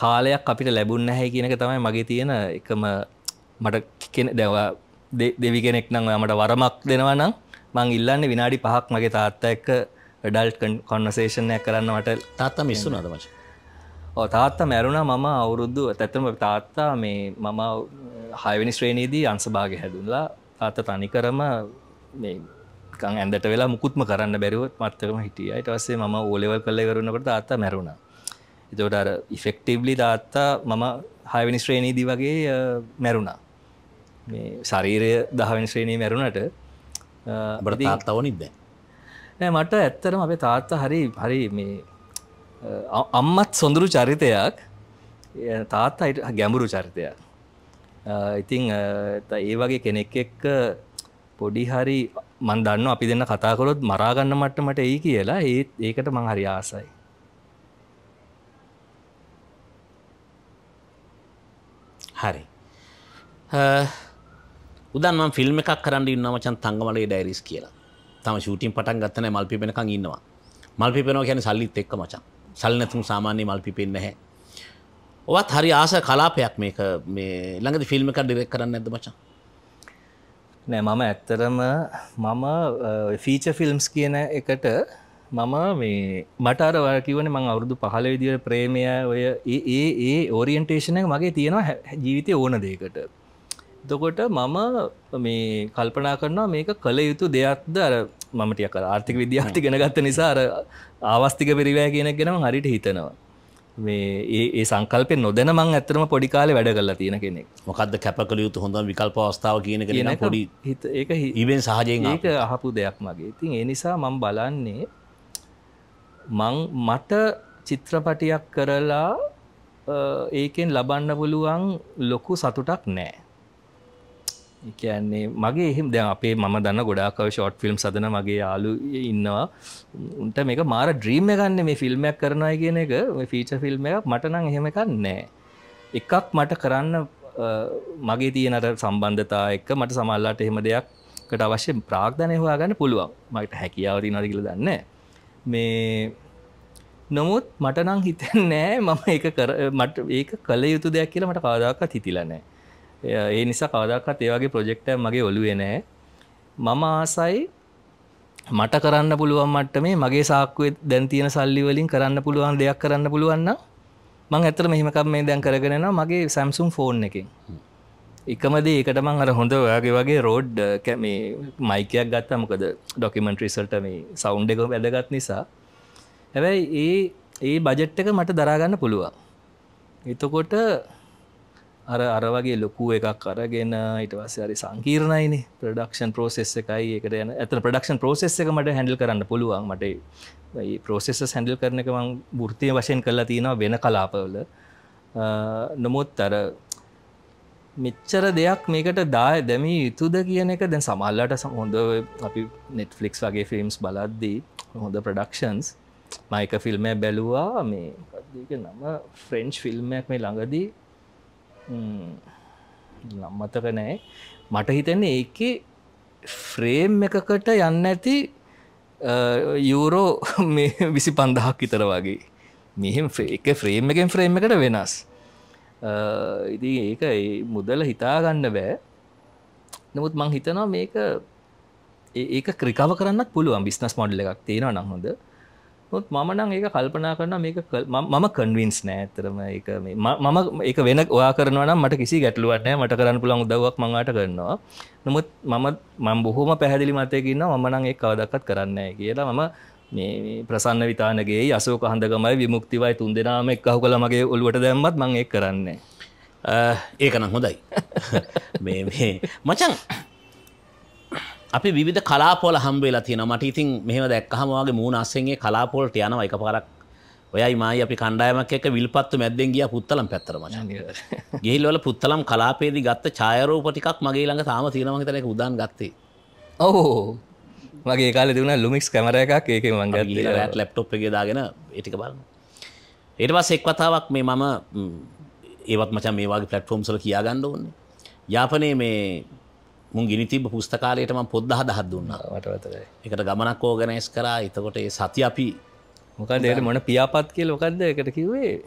කාලයක් අපිට ලැබුන් නැහැ කියනක තමයි මගේ තියෙන එකම මට කෙන දැවා දෙවි කෙනෙක් නම් මට වරමක් දෙනවා නම් මං ඉල්ලන්න විනාඩි පහක් මගේ තාත්තා එක්ක ඩල්ට් කොන්වසේෂණයක් කරන්න මට තාත්තා මිස්සු නද වච තාත්තා මැරුණා මම අවුරුද්දු ඇත්තම තාත්තා මේ මම හයවැනි ශ්‍රේණීදී අන්සභාග හැදුල්ලා තාත්ත තනිකරම ඇඳට වෙලා මුකුත්ම කරන්න බැරිවත් මත්තකම හිටිය අයිටවස්සේ ම ඕලෙවල් කල්ල කරුණකට තාත්තා මැරුණා එතට අර ඉෆෙක්ටව්ලි තාත්තා මම හයවනි ශ්‍රේණීදී වගේ මැරුණා මේ ශරීරය දහවනි ශ්‍රේණී මැරුණට බට තාත්තාව නිද නෑ මට ඇත්තරම අපේ තාත්තා හරි හරි මේ අම්මත් සොඳුරු චරිතයක් තාත්තාට ගැඹුරු චරිතයක් ඉතිං ඒ වගේ කෙනෙක් එක්ක පොඩි හරි මන්දන්න අපි දෙන්න කතා කොළොත් මරාගන්න මට්ටමට ඒ කියලා ඒත් ඒකට මං හරි ආසයි හරි. උදන්ම ෆිල්ම් එකක් කරන්න ඉන්නමචන් තංගමලේ ඩයිරිස් කියලා තම ශූටින් පටන් ගත්තන මල් පිපෙනකං ඉන්නවා මල් පිපෙනෝ කියන සල්ලිත් එක්ක මචන් සල් නැතුම් සාමාන්‍ය මල් පිපෙන් නැහැ ඔවත් හරි ආස කලාපයක් මේක මේ ළඟද ෆිල්ම් එකක් ඩිරෙක් කරන්න ඇද මචන් නෑ මම ඇත්තරම මම ෆීච ෆිල්ම්ස් කියන එකට මම මේ මටර වරකිවන මං අවුරුදු පහල විදිර ප්‍රේමය ඔය ඒ ඒ ඕරියන්ටේෂනක මගේ තියෙනවා ජීවිතය ඕන දේකට. දොකොට මම මේ කල්පනා කරනවා මේක කළ යුතු දෙයක්ද අර මමටිය කර ආර්ථික විද්‍යාර්ථි ගෙන ගත්ත නිසාර ආවස්තික පිරිවෑ කියෙන ගෙනම හරිට හිතනවා. මේ ඒ සංකල්පය නොදැන මං ඇතරම පොඩිකාල වැඩ කල්ලා තියෙන කෙනෙක් මොකක්ද කැපකළ යුතු හොඳ විකල්ප අවස්ථාව කියන කෙන පොඩි ඒ ඉවෙන් සහජයෙන් ඒක අහපු දෙයක් මගේ ඉතින් ඒ නිසා මං බලන්නේ මං මට චිත්‍රපටයක් කරලා ඒකෙන් ලබන්න පුළුවන් ලොකු සතුටක් නෑ කියන්නේ මගේ එහෙම දැන් අපේ මම දන්න ගොඩාකව ෂෝට් ෆිල්ම් සදන මගේ යාලු ඉන්නවා උන්ට මේක මාර ඩ්‍රීම් ගන්න මේ ෆිල්ම්මයක් කරනවා කියන එක ෆීච ෆිල්ම් එකක් මට නම් එහෙම එකක් නෑ එකක් මට කරන්න මගේ තියනට සම්බන්ධතා එක්ක මට සමල්ලාට එහෙම දෙයක්කට අවශ්‍ය ප්‍රාග්ධනය හොයාගන්න පුළුවන් මට හැකියාවති නදකිල දන්නේ මේ නොමුත් මට නං හිතන්නෑ මම ඒ කර මට ඒක කළ යුතු දෙයක් කියලා මට කවදක්කත් හිතිලනෑ ඒ නිසා කවදක්කත් ඒවාගේ ප්‍රොජෙක්ට මගේ ඔලුවේ නෑ මම ආසයි මට කරන්න පුළුවන් මට මේ මගේ සාක්කුවේ දැන් තියෙන සල්ලි වලින් කරන්න පුළුවන් දෙයක් කරන්න පුළුවන්න මං ඇතර මෙහිමකම් මේ දැන් කරගෙනවා මගේ සැම්සුම් ෆෝන් එකින් එකමදේ ඒකට මං අර හොඳ ඔයාගේ වගේ රෝඩ් මේ මයිකයක් ගත්තා මොකද ඩොකිමෙන්ට්‍රීසල්ට මේ සෞන්් එක වැදගත් නිසා හැබැයි ඒ ඒ බජට් එක මට දරාගන්න පුළුවන් එතකොට අර අරවගේ ලොකු එකක් අරගෙන ඉටවස් අරි සංකීර්ණයින ප්‍රඩක්ෂන් පෝසෙස් එකයි එකට යන ඇත ප්‍රඩක්ෂන් පෝසෙස් එක මට හැඩල් කරන්න පුළුවන් මට පෝසෙස සැඩල් කරන එක මං ෘතිය වශයෙන් කරලා තියෙනවා වෙන කලාපවල නොමුත් අර මෙච්චර දෙයක් මේකට දාය දැමී යුතුද කියන එක දැන් සමල්ලට සහොඳ අපි නෙට්ෆලික්ස් වගේ ෆිල්ම්ස් බලද්දී හොඳ ප්‍රඩක්ෂන්ස් මයික ෆිල්ම බැලුවා මේක නම ෆ්‍රෙන්ච් ෆිල්ම්මයක් මේ ළඟදී නම්මතක නෑ මට හිතන්නේ ඒක ෆ්‍රේම් එකකට යන්න ඇති යුරෝ විසි පන්දහක් විතර වගේ මෙහෙම එක ෆ්‍රේම් එකෙන් ෆ්‍රේම් එකට වෙනස් ඉති ඒක මුදල හිතාගන්න බෑ නමුත් මං හිතනවා මේක ඒක ක්‍රිකව කරන්න පුළුවන් බිස්නස් මොඩල එකක් තියෙන නහොද නොත් මම නං ඒක කල්පනා කරන මේක මම කන්වින්ස් නෑතරම මම එක වෙන ඔයා කරනවන මට කිසි ගැටලුවටනෑ මට කරන්න පුළන් උදවක් මඟට කරනවා නමුත් මම මම් බොහෝම පැහැදිලි මතයකින්න මමනං ඒ කවදක්කත් කරන්න කියලා මම මේ ප්‍රසන්න විතානගේ යසෝක හඳගමයි විමුක්තිවයි තුන් දෙනාම එක්කහු කළ මගේ ඔලුවට දැම්මත් මං එක් කරන්නේ ඒකනම් හොඳයි මේ මේ මචන් අපි විධ කලාපොල හම්බවෙලා තියෙන මට ඉතින් මෙහම දැක්කහමවාගේ මූුණ අස්සෙන්ගේ කලාපොල්ට යන එක පරක් ඔයයි මයි අපි කණ්ඩායමක් එක විල්පත්තු මැද්දෙන් ගිය පුත්තලම් පැත්තරම ගේල්වල පුත්තලම් කලාපේදි ගත්ත චායරෝපටිකක් මගේ ළඟ තාම තියෙනමහිතනක උදාන් ගත්තේ ඕහෝ මගේ කාල දුන ලුමික්ස් කැමර එකක් ඒක මංග ලැප්ටොප් එක දාගෙන ඒටික බලන්න ඒට පස් එක් කතාවක් මේ මම ඒවත් මචන් මේවාගේ පලට්ෆෝම් සල කියා ගන්න ඕන්න යාපනේ මේ මුන් ගිනිතිබ පුස්තකාලයටම පොද්දහ දහත් දුන්නා එකට ගමනක් ඕගනයිස් කරා එතකොට ඒ සති අපි මොකදට මොන පියාපත් කිය ලොකක්ද එකට කිවේ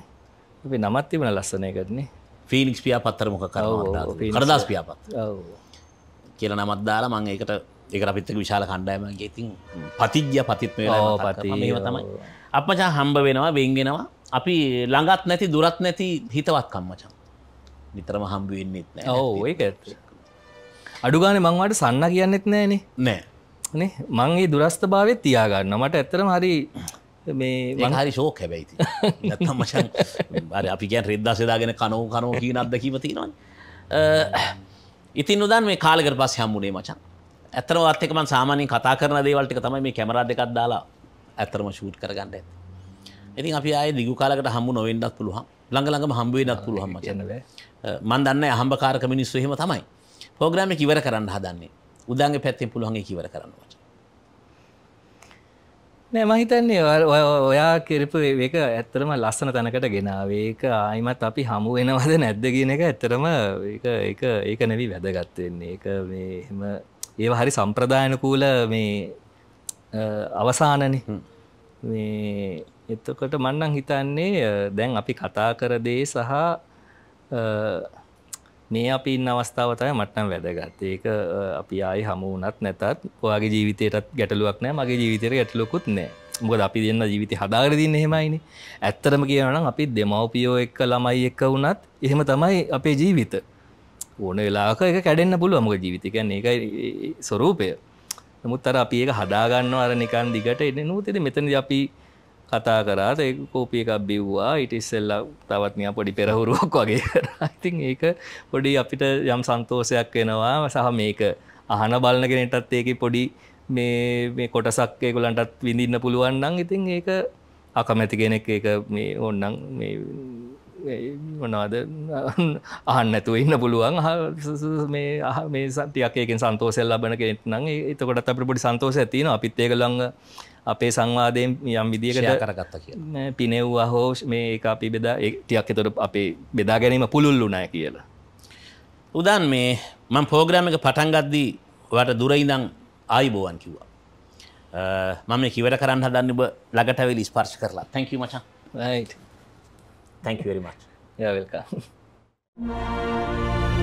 අපේ නමත් තිබන ලස්සනය කරන්නේ ෆිනික්ස් පියාපත්තර මොක කරව කරදස් පියාපත් කියල නමත් දාලා මං ඒකට එක අපිත්තක විශාල කණ්ඩායමගේ ඉතින් පතිද්‍ය පතිත්ම පතිම තමයි අපමචා හම්බ වෙනවා වෙන්ගෙනවා අපි ළඟත් නැති දුරත් නැති හිතවත්කම් මචන් නිතරම හම්බුවෙන්න්නෙත් නෑ ඕ ඒ අඩුගාන මංවට සන්න කියන්නෙත් නෑනේ නෑ මංගේ දුරස්ථ භාවත් තියාගන්න මට ඇත්තරම හරි මේ හරි ශෝක හැබැයිති නත්තම් මචන් අපි ගැන් රෙද්දා සෙදාගෙන කනෝ කනෝ කියීනත් දැකීමති නවා ඉතින් නොදන් මේ කාලෙකට පස්සේ හම්බුනේ මචං. ඇත්තම වත් එක මම සාමාන්‍යයෙන් කතා කරන දේවල් ටික තමයි මේ කැමරා දෙකක් දාලා ඇත්තම ෂූට් කරගන්න ඇත්තේ. ඉතින් අපි ආයේ දිගු කාලකට හම්බු නොවෙන්නත් පුළුවන්. ළඟ ළඟම හම්බ වෙන්නත් පුළුවන් මචං. මම දන්නේ අහඹකාරක මිනිස්සු එහෙම තමයි. ප්‍රෝග්‍රෑම් එක ඉවර කරන්න හදන්නේ. උදන්ගේ පැත්තෙන් පුළුවන් ඒක ඉවර කරන්න මචං. නෑ මහිතන්නේ ඔයා කිරපු එක ඇත්තරම ලස්සන තැනකට ගෙනාවේක ආයිමත් අපි හමු වෙනවද නැද්ද කියන එක ඇත්තරම ඒක නැවී වැදගත්වෙන්නේ එක මෙම ඒව හරි සම්ප්‍රදායනකූල මේ අවසානන මේ එතකොට මන්නං හිතන්නේ දැන් අපි කතා කරදේ සහ මේ අපි ඉන්න අවස්ථාවතය මටනම් වැදගත් ඒක අපි ආයි හමුවනත් නැතත් ඔයාගේ ජීවිතයටත් ගැටලුවක් නෑ මගේ ජීවිතයට ගැටලොකුත් නෑ මොකද අපි දෙන්න ජීවිත හදාගරදින්න හෙමයිනි ඇත්තරම කියනනම් අපි දෙමවපියෝ එක්ක ළමයි එක්ක වුනත් එහෙම තමයි අපේ ජීවිත ඕන වෙලාක එක කැඩෙන්න්න පුළුව මොක ජීවිතකන්නේ එකයි ස්වරූපය නමුත් අර අපි ඒක හදාගන්න අර නිකන් දිගට එන්න නූතිද මෙතන අපි කතා කරාට ඒ කෝපිය එකක් බිව්වා ඉට ඉස්සෙල්ල තවත්නය පොඩි පෙරහුරුවක් වගේ ඉතින් ඒක පොඩි අපිට යම් සන්තෝෂයක් වෙනවා සහ මේක අහන බලන කෙනෙටත් ඒක පොඩි මේ කොටසක් ඒකුලන්ටත් විඳින්න පුළුවන්න්නන් ඉතින් ඒක අකමැති කෙනෙක් ඒක මේ ඔන්නන් මොනවාද අහන්නැතුව ඉන්න පුළුවන් මේ අහ මේ සතියකෙන් සන්තෝසෙල් ලබන කෙනෙත් නම් එතකොට අපට පොඩි සන්තෝස ඇතින අපිත් ඒකළඟ අපේ සංවාදයෙන් යම් විදිකට කරගත්ත කිය පිනෙව්වා හෝ මේ අපි බෙදා ටියක් එතොට අපේ බෙදා ගැනීම පුළුල් වුනාය කියලා. උදන් මේ මං පෝග්‍රෑම එක පටන්ගද්දී වට දුරයිඉදං ආයිබෝවන් කිව්වා. මම කිවට කරන්න හදන්න ඔබ ලගටවෙල ස්පර්ශ කරලා තැංකව මචා තැංකවරිම යවල්කා. Thank you.